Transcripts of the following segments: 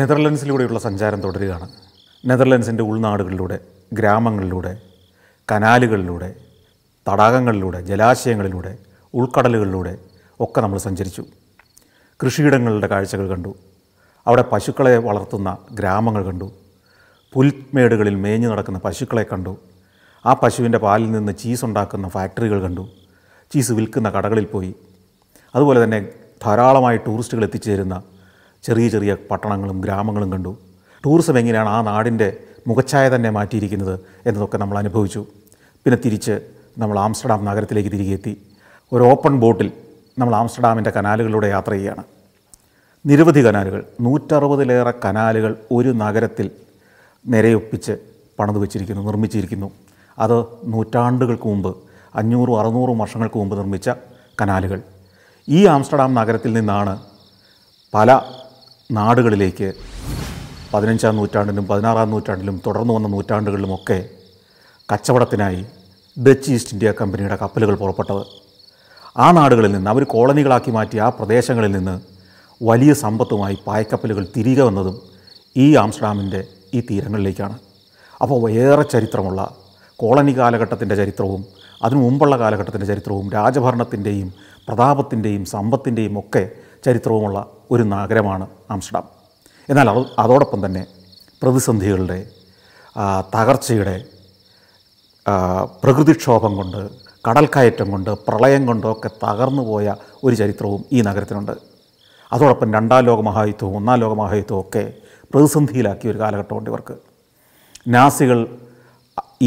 നെതർലൻഡ്സിലൂടെയുള്ള സഞ്ചാരം തുടരുകയാണ് നെതർലൻഡ്സിൻ്റെ ഉൾനാടുകളിലൂടെ ഗ്രാമങ്ങളിലൂടെ കനാലുകളിലൂടെ തടാകങ്ങളിലൂടെ ജലാശയങ്ങളിലൂടെ ഉൾക്കടലുകളിലൂടെ ഒക്കെ നമ്മൾ സഞ്ചരിച്ചു കൃഷിയിടങ്ങളുടെ കാഴ്ചകൾ കണ്ടു അവിടെ പശുക്കളെ വളർത്തുന്ന ഗ്രാമങ്ങൾ കണ്ടു പുൽമേടുകളിൽ മേഞ്ഞു നടക്കുന്ന പശുക്കളെ കണ്ടു ആ പശുവിൻ്റെ പാലിൽ നിന്ന് ചീസ് ഉണ്ടാക്കുന്ന ഫാക്ടറികൾ കണ്ടു ചീസ് വിൽക്കുന്ന കടകളിൽ പോയി അതുപോലെ തന്നെ ധാരാളമായി ടൂറിസ്റ്റുകൾ എത്തിച്ചേരുന്ന ചെറിയ ചെറിയ പട്ടണങ്ങളും ഗ്രാമങ്ങളും കണ്ടു ടൂറിസം എങ്ങനെയാണ് ആ നാടിൻ്റെ മുഖച്ഛായ തന്നെ മാറ്റിയിരിക്കുന്നത് എന്നതൊക്കെ നമ്മൾ അനുഭവിച്ചു പിന്നെ തിരിച്ച് നമ്മൾ ആംസ്റ്റർഡാം നഗരത്തിലേക്ക് തിരികെ എത്തി ഒരു ഓപ്പൺ ബോട്ടിൽ നമ്മൾ ആംസ്റ്റർഡാമിൻ്റെ കനാലുകളിലൂടെ യാത്ര ചെയ്യുകയാണ് നിരവധി കനാലുകൾ നൂറ്ററുപതിലേറെ കനാലുകൾ ഒരു നഗരത്തിൽ നിരയൊപ്പിച്ച് പണിത് വച്ചിരിക്കുന്നു നിർമ്മിച്ചിരിക്കുന്നു അത് നൂറ്റാണ്ടുകൾക്ക് മുമ്പ് അഞ്ഞൂറും അറുന്നൂറും വർഷങ്ങൾക്ക് മുമ്പ് നിർമ്മിച്ച കനാലുകൾ ഈ ആംസ്റ്റർഡാം നഗരത്തിൽ നിന്നാണ് പല നാടുകളിലേക്ക് പതിനഞ്ചാം നൂറ്റാണ്ടിലും പതിനാറാം നൂറ്റാണ്ടിലും തുടർന്നു വന്ന നൂറ്റാണ്ടുകളിലുമൊക്കെ കച്ചവടത്തിനായി ഡച്ച് ഈസ്റ്റ് ഇന്ത്യ കമ്പനിയുടെ കപ്പലുകൾ പുറപ്പെട്ടത് ആ നാടുകളിൽ നിന്ന് അവർ കോളനികളാക്കി മാറ്റി ആ പ്രദേശങ്ങളിൽ നിന്ന് വലിയ സമ്പത്തുമായി പായക്കപ്പലുകൾ തിരികെ വന്നതും ഈ ആംസ്റ്റാമിൻ്റെ ഈ തീരങ്ങളിലേക്കാണ് അപ്പോൾ ഏറെ ചരിത്രമുള്ള കോളനി കാലഘട്ടത്തിൻ്റെ ചരിത്രവും അതിനു മുമ്പുള്ള കാലഘട്ടത്തിൻ്റെ ചരിത്രവും രാജഭരണത്തിൻ്റെയും പ്രതാപത്തിൻ്റെയും സമ്പത്തിൻ്റെയും ഒക്കെ ചരിത്രവുമുള്ള ഒരു നഗരമാണ് ആംസ്റ്റർഡാം എന്നാൽ അതോടൊപ്പം തന്നെ പ്രതിസന്ധികളുടെ തകർച്ചയുടെ പ്രകൃതിക്ഷോഭം കൊണ്ട് കടൽക്കയറ്റം കൊണ്ട് പ്രളയം കൊണ്ടൊക്കെ തകർന്നു പോയ ഒരു ചരിത്രവും ഈ നഗരത്തിനുണ്ട് അതോടൊപ്പം രണ്ടാം ലോകമഹായുദ്ധവും ഒന്നാം ലോകമഹായുദ്ധവും ഒക്കെ പ്രതിസന്ധിയിലാക്കിയ ഒരു കാലഘട്ടമുണ്ട് ഇവർക്ക് നാസികൾ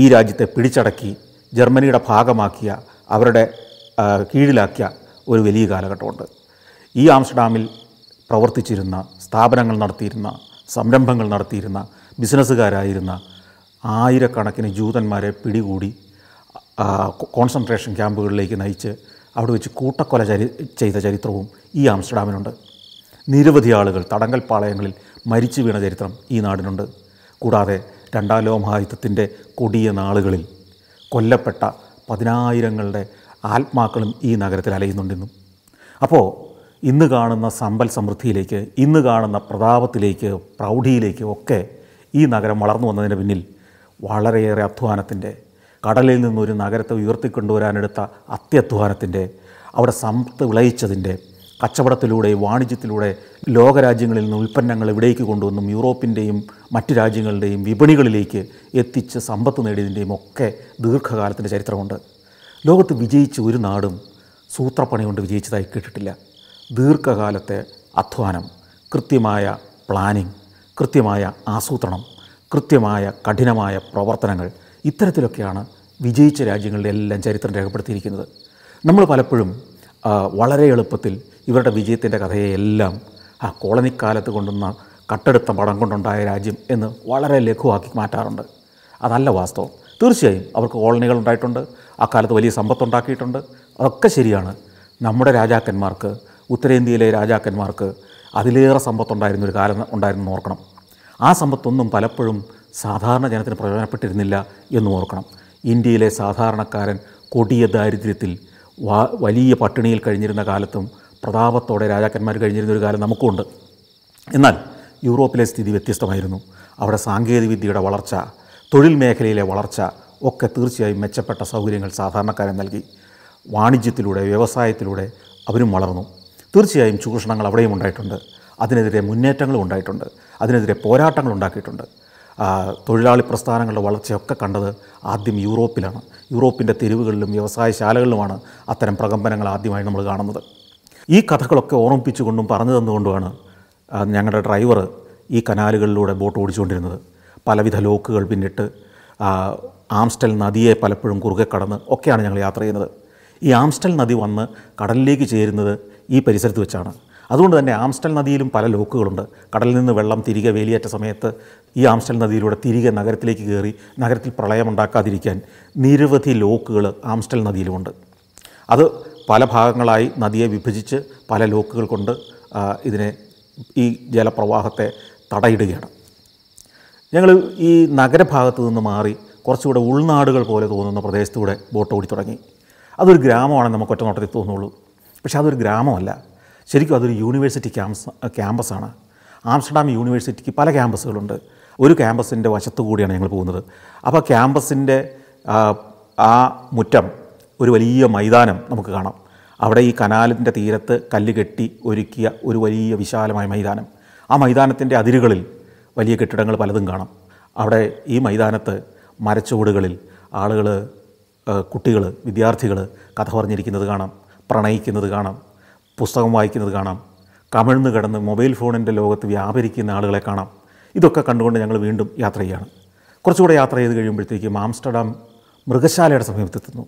ഈ രാജ്യത്തെ പിടിച്ചടക്കി ജർമ്മനിയുടെ ഭാഗമാക്കിയ അവരുടെ കീഴിലാക്കിയ ഒരു വലിയ കാലഘട്ടമുണ്ട് ഈ ആംസ്റ്റർഡാമിൽ പ്രവർത്തിച്ചിരുന്ന സ്ഥാപനങ്ങൾ നടത്തിയിരുന്ന സംരംഭങ്ങൾ നടത്തിയിരുന്ന ബിസിനസ്സുകാരായിരുന്ന ആയിരക്കണക്കിന് ജൂതന്മാരെ പിടികൂടി കോൺസെൻട്രേഷൻ ക്യാമ്പുകളിലേക്ക് നയിച്ച് അവിടെ വെച്ച് കൂട്ടക്കൊല ചരി ചെയ്ത ചരിത്രവും ഈ ആംസ്റ്റർഡാമിനുണ്ട് നിരവധി ആളുകൾ തടങ്കൽ പാളയങ്ങളിൽ മരിച്ചു വീണ ചരിത്രം ഈ നാടിനുണ്ട് കൂടാതെ രണ്ടാം ലോകമഹായുദ്ധത്തിൻ്റെ കൊടിയ നാളുകളിൽ കൊല്ലപ്പെട്ട പതിനായിരങ്ങളുടെ ആത്മാക്കളും ഈ നഗരത്തിൽ അലയുന്നുണ്ടെന്നും അപ്പോൾ ഇന്ന് കാണുന്ന സമ്പൽ സമൃദ്ധിയിലേക്ക് ഇന്ന് കാണുന്ന പ്രതാപത്തിലേക്ക് പ്രൗഢിയിലേക്ക് ഒക്കെ ഈ നഗരം വളർന്നു വന്നതിന് പിന്നിൽ വളരെയേറെ അധ്വാനത്തിൻ്റെ കടലിൽ നിന്നൊരു നഗരത്തെ ഉയർത്തിക്കൊണ്ടുവരാനെടുത്ത അത്യധ്വാനത്തിൻ്റെ അവിടെ സമ്പത്ത് വിളയിച്ചതിൻ്റെ കച്ചവടത്തിലൂടെ വാണിജ്യത്തിലൂടെ ലോകരാജ്യങ്ങളിൽ നിന്ന് ഉൽപ്പന്നങ്ങൾ ഇവിടേക്ക് കൊണ്ടുവന്നും യൂറോപ്പിൻ്റെയും മറ്റ് രാജ്യങ്ങളുടെയും വിപണികളിലേക്ക് എത്തിച്ച് സമ്പത്ത് നേടിയതിൻ്റെയും ഒക്കെ ദീർഘകാലത്തിൻ്റെ ചരിത്രമുണ്ട് ലോകത്ത് വിജയിച്ച ഒരു നാടും സൂത്രപ്പണി കൊണ്ട് വിജയിച്ചതായി കേട്ടിട്ടില്ല ദീർഘകാലത്തെ അധ്വാനം കൃത്യമായ പ്ലാനിംഗ് കൃത്യമായ ആസൂത്രണം കൃത്യമായ കഠിനമായ പ്രവർത്തനങ്ങൾ ഇത്തരത്തിലൊക്കെയാണ് വിജയിച്ച രാജ്യങ്ങളുടെ എല്ലാം ചരിത്രം രേഖപ്പെടുത്തിയിരിക്കുന്നത് നമ്മൾ പലപ്പോഴും വളരെ എളുപ്പത്തിൽ ഇവരുടെ വിജയത്തിൻ്റെ കഥയെല്ലാം ആ കോളനിക്കാലത്ത് കൊണ്ടുവന്ന കട്ടെടുത്ത പടം കൊണ്ടുണ്ടായ രാജ്യം എന്ന് വളരെ ലഘുവാക്കി മാറ്റാറുണ്ട് അതല്ല വാസ്തവം തീർച്ചയായും അവർക്ക് കോളനികൾ ഉണ്ടായിട്ടുണ്ട് ആ കാലത്ത് വലിയ സമ്പത്തുണ്ടാക്കിയിട്ടുണ്ട് അതൊക്കെ ശരിയാണ് നമ്മുടെ രാജാക്കന്മാർക്ക് ഉത്തരേന്ത്യയിലെ രാജാക്കന്മാർക്ക് അതിലേറെ സമ്പത്തുണ്ടായിരുന്നൊരു കാലം ഉണ്ടായിരുന്നു ഓർക്കണം ആ സമ്പത്തൊന്നും പലപ്പോഴും സാധാരണ ജനത്തിന് പ്രയോജനപ്പെട്ടിരുന്നില്ല എന്ന് ഓർക്കണം ഇന്ത്യയിലെ സാധാരണക്കാരൻ കൊടിയ ദാരിദ്ര്യത്തിൽ വലിയ പട്ടിണിയിൽ കഴിഞ്ഞിരുന്ന കാലത്തും പ്രതാപത്തോടെ രാജാക്കന്മാർ കഴിഞ്ഞിരുന്നൊരു കാലം നമുക്കുണ്ട് എന്നാൽ യൂറോപ്പിലെ സ്ഥിതി വ്യത്യസ്തമായിരുന്നു അവിടെ സാങ്കേതികവിദ്യയുടെ വളർച്ച തൊഴിൽ മേഖലയിലെ വളർച്ച ഒക്കെ തീർച്ചയായും മെച്ചപ്പെട്ട സൗകര്യങ്ങൾ സാധാരണക്കാരൻ നൽകി വാണിജ്യത്തിലൂടെ വ്യവസായത്തിലൂടെ അവരും വളർന്നു തീർച്ചയായും ചൂഷണങ്ങൾ അവിടെയും ഉണ്ടായിട്ടുണ്ട് അതിനെതിരെ മുന്നേറ്റങ്ങളും ഉണ്ടായിട്ടുണ്ട് അതിനെതിരെ പോരാട്ടങ്ങൾ ഉണ്ടാക്കിയിട്ടുണ്ട് തൊഴിലാളി പ്രസ്ഥാനങ്ങളുടെ വളർച്ചയൊക്കെ കണ്ടത് ആദ്യം യൂറോപ്പിലാണ് യൂറോപ്പിൻ്റെ തെരുവുകളിലും വ്യവസായശാലകളിലുമാണ് അത്തരം പ്രകമ്പനങ്ങൾ ആദ്യമായി നമ്മൾ കാണുന്നത് ഈ കഥകളൊക്കെ ഓർമ്മിപ്പിച്ചുകൊണ്ടും പറഞ്ഞു തന്നുകൊണ്ടുമാണ് ഞങ്ങളുടെ ഡ്രൈവർ ഈ കനാലുകളിലൂടെ ബോട്ട് ഓടിച്ചുകൊണ്ടിരുന്നത് പലവിധ ലോക്കുകൾ പിന്നിട്ട് ആംസ്റ്റൽ നദിയെ പലപ്പോഴും കുറുകെ കടന്ന് ഒക്കെയാണ് ഞങ്ങൾ യാത്ര ചെയ്യുന്നത് ഈ ആംസ്റ്റൽ നദി വന്ന് കടലിലേക്ക് ചേരുന്നത് ഈ പരിസരത്ത് വെച്ചാണ് അതുകൊണ്ട് തന്നെ ആംസ്റ്റൽ നദിയിലും പല ലോക്കുകളുണ്ട് കടലിൽ നിന്ന് വെള്ളം തിരികെ വേലിയേറ്റ സമയത്ത് ഈ ആംസ്റ്റൽ നദിയിലൂടെ തിരികെ നഗരത്തിലേക്ക് കയറി നഗരത്തിൽ പ്രളയമുണ്ടാക്കാതിരിക്കാൻ നിരവധി ലോക്കുകൾ ആംസ്റ്റൽ നദിയിലുമുണ്ട് അത് പല ഭാഗങ്ങളായി നദിയെ വിഭജിച്ച് പല ലോക്കുകൾ കൊണ്ട് ഇതിനെ ഈ ജലപ്രവാഹത്തെ തടയിടുകയാണ് ഞങ്ങൾ ഈ നഗരഭാഗത്തു നിന്ന് മാറി കുറച്ചുകൂടെ ഉൾനാടുകൾ പോലെ തോന്നുന്ന പ്രദേശത്തൂടെ ബോട്ട് ഓടി തുടങ്ങി അതൊരു ഗ്രാമമാണെന്ന് നമുക്ക് ഒറ്റ നോട്ടത്തിൽ തോന്നുള്ളൂ പക്ഷേ അതൊരു ഗ്രാമമല്ല ശരിക്കും അതൊരു യൂണിവേഴ്സിറ്റി ക്യാമ്പസ് ക്യാമ്പസാണ് ആംസ്റ്റർഡാം യൂണിവേഴ്സിറ്റിക്ക് പല ക്യാമ്പസുകളുണ്ട് ഒരു ക്യാമ്പസിൻ്റെ വശത്തു കൂടിയാണ് ഞങ്ങൾ പോകുന്നത് അപ്പോൾ ക്യാമ്പസിൻ്റെ ആ മുറ്റം ഒരു വലിയ മൈതാനം നമുക്ക് കാണാം അവിടെ ഈ കനാലിൻ്റെ തീരത്ത് കല്ല് കെട്ടി ഒരുക്കിയ ഒരു വലിയ വിശാലമായ മൈതാനം ആ മൈതാനത്തിൻ്റെ അതിരുകളിൽ വലിയ കെട്ടിടങ്ങൾ പലതും കാണാം അവിടെ ഈ മൈതാനത്ത് മരച്ചുവടുകളിൽ ആളുകൾ കുട്ടികൾ വിദ്യാർത്ഥികൾ കഥ പറഞ്ഞിരിക്കുന്നത് കാണാം പ്രണയിക്കുന്നത് കാണാം പുസ്തകം വായിക്കുന്നത് കാണാം കമിഴ്ന്ന് കിടന്ന് മൊബൈൽ ഫോണിൻ്റെ ലോകത്ത് വ്യാപരിക്കുന്ന ആളുകളെ കാണാം ഇതൊക്കെ കണ്ടുകൊണ്ട് ഞങ്ങൾ വീണ്ടും യാത്ര ചെയ്യുകയാണ് കുറച്ചുകൂടെ യാത്ര ചെയ്ത് കഴിയുമ്പോഴത്തേക്കും ആംസ്റ്റർഡാം മൃഗശാലയുടെ സമീപത്തെത്തുന്നു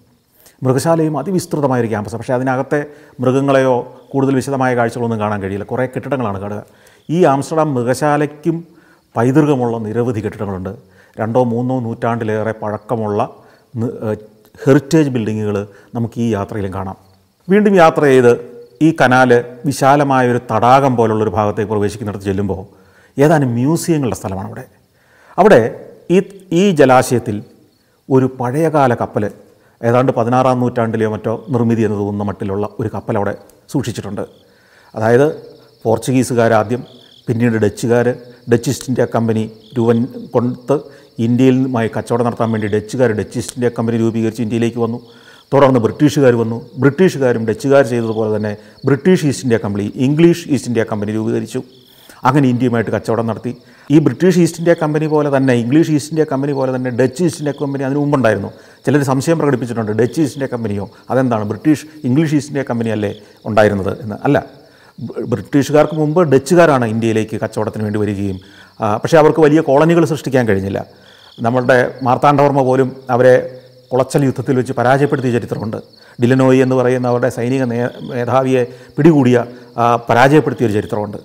മൃഗശാലയും അതിവിസ്തൃതമായൊരു ക്യാമ്പസ് പക്ഷേ അതിനകത്തെ മൃഗങ്ങളെയോ കൂടുതൽ വിശദമായ കാഴ്ചകളൊന്നും കാണാൻ കഴിയില്ല കുറേ കെട്ടിടങ്ങളാണ് കാണുക ഈ ആംസ്റ്റർഡാം മൃഗശാലയ്ക്കും പൈതൃകമുള്ള നിരവധി കെട്ടിടങ്ങളുണ്ട് രണ്ടോ മൂന്നോ നൂറ്റാണ്ടിലേറെ പഴക്കമുള്ള ഹെറിറ്റേജ് ബിൽഡിങ്ങുകൾ നമുക്ക് ഈ യാത്രയിലും കാണാം വീണ്ടും യാത്ര ചെയ്ത് ഈ കനാല് വിശാലമായ ഒരു തടാകം പോലുള്ളൊരു ഭാഗത്തേക്ക് പ്രവേശിക്കുന്നിടത്ത് ചെല്ലുമ്പോൾ ഏതാനും മ്യൂസിയങ്ങളുടെ സ്ഥലമാണ് അവിടെ അവിടെ ഈ ഈ ജലാശയത്തിൽ ഒരു പഴയകാല കപ്പൽ ഏതാണ്ട് പതിനാറാം നൂറ്റാണ്ടിലെയോ മറ്റോ നിർമ്മിതി എന്ന് തോന്നുന്ന മട്ടിലുള്ള ഒരു കപ്പൽ അവിടെ സൂക്ഷിച്ചിട്ടുണ്ട് അതായത് ആദ്യം പിന്നീട് ഡച്ചുകാർ ഡച്ച് ഈസ്റ്റ് ഇന്ത്യ കമ്പനി രൂപൻ കൊടുത്ത് ഇന്ത്യയിലുമായി കച്ചവടം നടത്താൻ വേണ്ടി ഡച്ചുകാർ ഡച്ച് ഈസ്റ്റ് ഇന്ത്യ കമ്പനി രൂപീകരിച്ച് ഇന്ത്യയിലേക്ക് വന്നു തുടർന്ന് ബ്രിട്ടീഷുകാർ വന്നു ബ്രിട്ടീഷുകാരും ഡച്ചുകാർ ചെയ്തതുപോലെ തന്നെ British East India company English East India company രൂപീകരിച്ചു അങ്ങനെ ഇന്ത്യയുമായിട്ട് കച്ചവടം നടത്തി ഈ ബ്രിട്ടീഷ് ഈസ്റ്റ് ഇന്ത്യ കമ്പനി പോലെ തന്നെ ഇംഗ്ലീഷ് ഈസ്റ്റ് ഇന്ത്യ കമ്പനി പോലെ തന്നെ ഡച്ച് ഈസ്റ്റ് ഇന്ത്യ കമ്പനി അതിന് മുമ്പുണ്ടായിരുന്നു ചിലർ സംശയം പ്രകടിപ്പിച്ചിട്ടുണ്ട് ഡച്ച് ഈസ്റ്റ് ഇന്ത്യ കമ്പനിയോ അതെന്താണ് British English East India company അല്ലേ ഉണ്ടായിരുന്നത് എന്ന് അല്ല ബ്രിട്ടീഷുകാർക്ക് മുമ്പ് ഡച്ചുകാരാണ് ഇന്ത്യയിലേക്ക് കച്ചവടത്തിന് വേണ്ടി വരികയും പക്ഷേ അവർക്ക് വലിയ കോളനികൾ സൃഷ്ടിക്കാൻ കഴിഞ്ഞില്ല നമ്മളുടെ മാർത്താണ്ഡവർമ്മ പോലും അവരെ കുളച്ചൽ യുദ്ധത്തിൽ വെച്ച് പരാജയപ്പെടുത്തിയ ചരിത്രമുണ്ട് ഡിലനോയി എന്ന് പറയുന്ന അവരുടെ സൈനിക മേധാവിയെ പിടികൂടിയ പരാജയപ്പെടുത്തിയൊരു ചരിത്രമുണ്ട്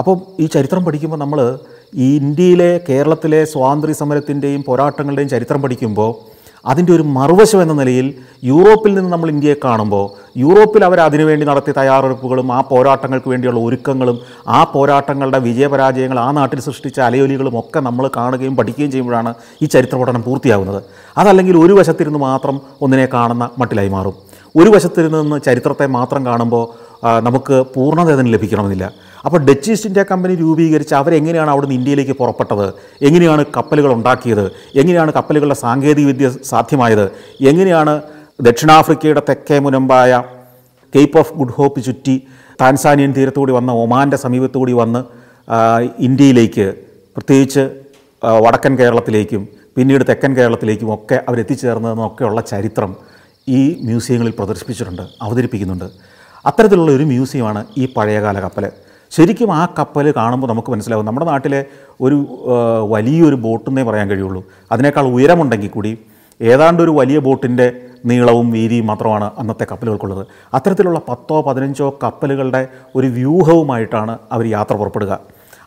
അപ്പോൾ ഈ ചരിത്രം പഠിക്കുമ്പോൾ നമ്മൾ ഈ ഇന്ത്യയിലെ കേരളത്തിലെ സ്വാതന്ത്ര്യ സമരത്തിൻ്റെയും പോരാട്ടങ്ങളുടെയും ചരിത്രം പഠിക്കുമ്പോൾ അതിൻ്റെ ഒരു മറുവശം എന്ന നിലയിൽ യൂറോപ്പിൽ നിന്ന് നമ്മൾ ഇന്ത്യയെ കാണുമ്പോൾ യൂറോപ്പിൽ അവർ അതിനുവേണ്ടി നടത്തിയ തയ്യാറെടുപ്പുകളും ആ പോരാട്ടങ്ങൾക്ക് വേണ്ടിയുള്ള ഒരുക്കങ്ങളും ആ പോരാട്ടങ്ങളുടെ വിജയപരാജയങ്ങൾ ആ നാട്ടിൽ സൃഷ്ടിച്ച അലയൊലികളും ഒക്കെ നമ്മൾ കാണുകയും പഠിക്കുകയും ചെയ്യുമ്പോഴാണ് ഈ ചരിത്ര പഠനം പൂർത്തിയാവുന്നത് അതല്ലെങ്കിൽ ഒരു വശത്തിരുന്ന് മാത്രം ഒന്നിനെ കാണുന്ന മട്ടിലായി മാറും ഒരു വശത്തിരുന്ന് ചരിത്രത്തെ മാത്രം കാണുമ്പോൾ നമുക്ക് പൂർണ്ണത അതിന് ലഭിക്കണമെന്നില്ല അപ്പോൾ ഡച്ച് ഈസ്റ്റ് ഇന്ത്യ കമ്പനി രൂപീകരിച്ച് അവരെങ്ങനെയാണ് നിന്ന് ഇന്ത്യയിലേക്ക് പുറപ്പെട്ടത് എങ്ങനെയാണ് കപ്പലുകൾ ഉണ്ടാക്കിയത് എങ്ങനെയാണ് കപ്പലുകളുടെ സാങ്കേതികവിദ്യ സാധ്യമായത് എങ്ങനെയാണ് ദക്ഷിണാഫ്രിക്കയുടെ തെക്കേ മുനമ്പായ കേപ്പ് ഓഫ് ഗുഡ് ഹോപ്പ് ചുറ്റി താൻസാനിയൻ തീരത്തുകൂടി വന്ന ഒമാൻ്റെ സമീപത്തുകൂടി വന്ന് ഇന്ത്യയിലേക്ക് പ്രത്യേകിച്ച് വടക്കൻ കേരളത്തിലേക്കും പിന്നീട് തെക്കൻ കേരളത്തിലേക്കും ഒക്കെ അവരെത്തിച്ചേർന്നതെന്നൊക്കെയുള്ള ചരിത്രം ഈ മ്യൂസിയങ്ങളിൽ പ്രദർശിപ്പിച്ചിട്ടുണ്ട് അവതരിപ്പിക്കുന്നുണ്ട് അത്തരത്തിലുള്ള ഒരു മ്യൂസിയമാണ് ഈ പഴയകാല കപ്പൽ ശരിക്കും ആ കപ്പൽ കാണുമ്പോൾ നമുക്ക് മനസ്സിലാവും നമ്മുടെ നാട്ടിലെ ഒരു വലിയൊരു ബോട്ടെന്നേ പറയാൻ കഴിയുള്ളൂ അതിനേക്കാൾ ഉയരമുണ്ടെങ്കിൽ കൂടി ഏതാണ്ട് ഒരു വലിയ ബോട്ടിൻ്റെ നീളവും വീതിയും മാത്രമാണ് അന്നത്തെ കപ്പലുകൾക്കുള്ളത് അത്തരത്തിലുള്ള പത്തോ പതിനഞ്ചോ കപ്പലുകളുടെ ഒരു വ്യൂഹവുമായിട്ടാണ് അവർ യാത്ര പുറപ്പെടുക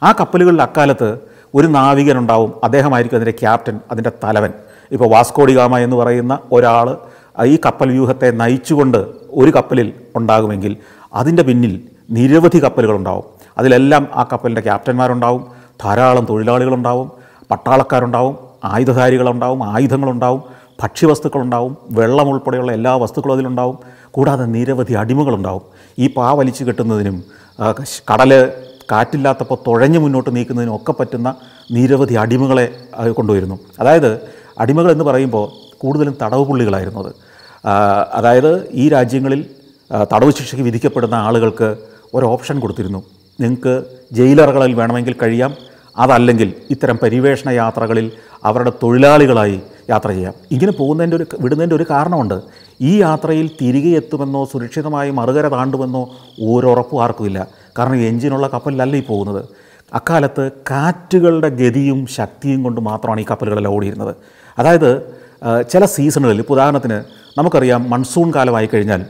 ആ കപ്പലുകളിൽ അക്കാലത്ത് ഒരു നാവികനുണ്ടാവും അദ്ദേഹമായിരിക്കും അതിൻ്റെ ക്യാപ്റ്റൻ അതിൻ്റെ തലവൻ ഇപ്പോൾ വാസ്കോഡിഗാമ എന്ന് പറയുന്ന ഒരാൾ ഈ കപ്പൽ വ്യൂഹത്തെ നയിച്ചുകൊണ്ട് ഒരു കപ്പലിൽ ഉണ്ടാകുമെങ്കിൽ അതിൻ്റെ പിന്നിൽ നിരവധി കപ്പലുകളുണ്ടാവും അതിലെല്ലാം ആ കപ്പലിൻ്റെ ക്യാപ്റ്റന്മാരുണ്ടാവും ധാരാളം തൊഴിലാളികളുണ്ടാവും പട്ടാളക്കാരുണ്ടാവും ആയുധധാരികളുണ്ടാവും ആയുധങ്ങളുണ്ടാവും ഭക്ഷ്യവസ്തുക്കളുണ്ടാവും വെള്ളം ഉൾപ്പെടെയുള്ള എല്ലാ വസ്തുക്കളും അതിലുണ്ടാവും കൂടാതെ നിരവധി അടിമകളുണ്ടാവും ഈ പാ വലിച്ചു കെട്ടുന്നതിനും കടൽ കാറ്റില്ലാത്തപ്പോൾ തുഴഞ്ഞു മുന്നോട്ട് നീക്കുന്നതിനും ഒക്കെ പറ്റുന്ന നിരവധി അടിമകളെ കൊണ്ടുവരുന്നു അതായത് അടിമകൾ എന്ന് പറയുമ്പോൾ കൂടുതലും തടവ് പുള്ളികളായിരുന്നു അത് അതായത് ഈ രാജ്യങ്ങളിൽ തടവ് ശിക്ഷയ്ക്ക് വിധിക്കപ്പെടുന്ന ആളുകൾക്ക് ഒരു ഓപ്ഷൻ കൊടുത്തിരുന്നു നിങ്ങൾക്ക് ജയിലറുകളിൽ വേണമെങ്കിൽ കഴിയാം അതല്ലെങ്കിൽ ഇത്തരം പര്യവേഷണ യാത്രകളിൽ അവരുടെ തൊഴിലാളികളായി യാത്ര ചെയ്യാം ഇങ്ങനെ പോകുന്നതിൻ്റെ ഒരു വിടുന്നതിൻ്റെ ഒരു കാരണമുണ്ട് ഈ യാത്രയിൽ തിരികെ എത്തുമെന്നോ സുരക്ഷിതമായി മറുകര താണ്ടുമെന്നോ ഒരൊറപ്പും ആർക്കുമില്ല കാരണം എഞ്ചിനുള്ള കപ്പലിലല്ല ഈ പോകുന്നത് അക്കാലത്ത് കാറ്റുകളുടെ ഗതിയും ശക്തിയും കൊണ്ട് മാത്രമാണ് ഈ കപ്പലുകളെല്ലാം ഓടിയിരുന്നത് അതായത് ചില സീസണുകളിൽ ഇപ്പോൾ ഉദാഹരണത്തിന് നമുക്കറിയാം മൺസൂൺ കാലമായി കഴിഞ്ഞാൽ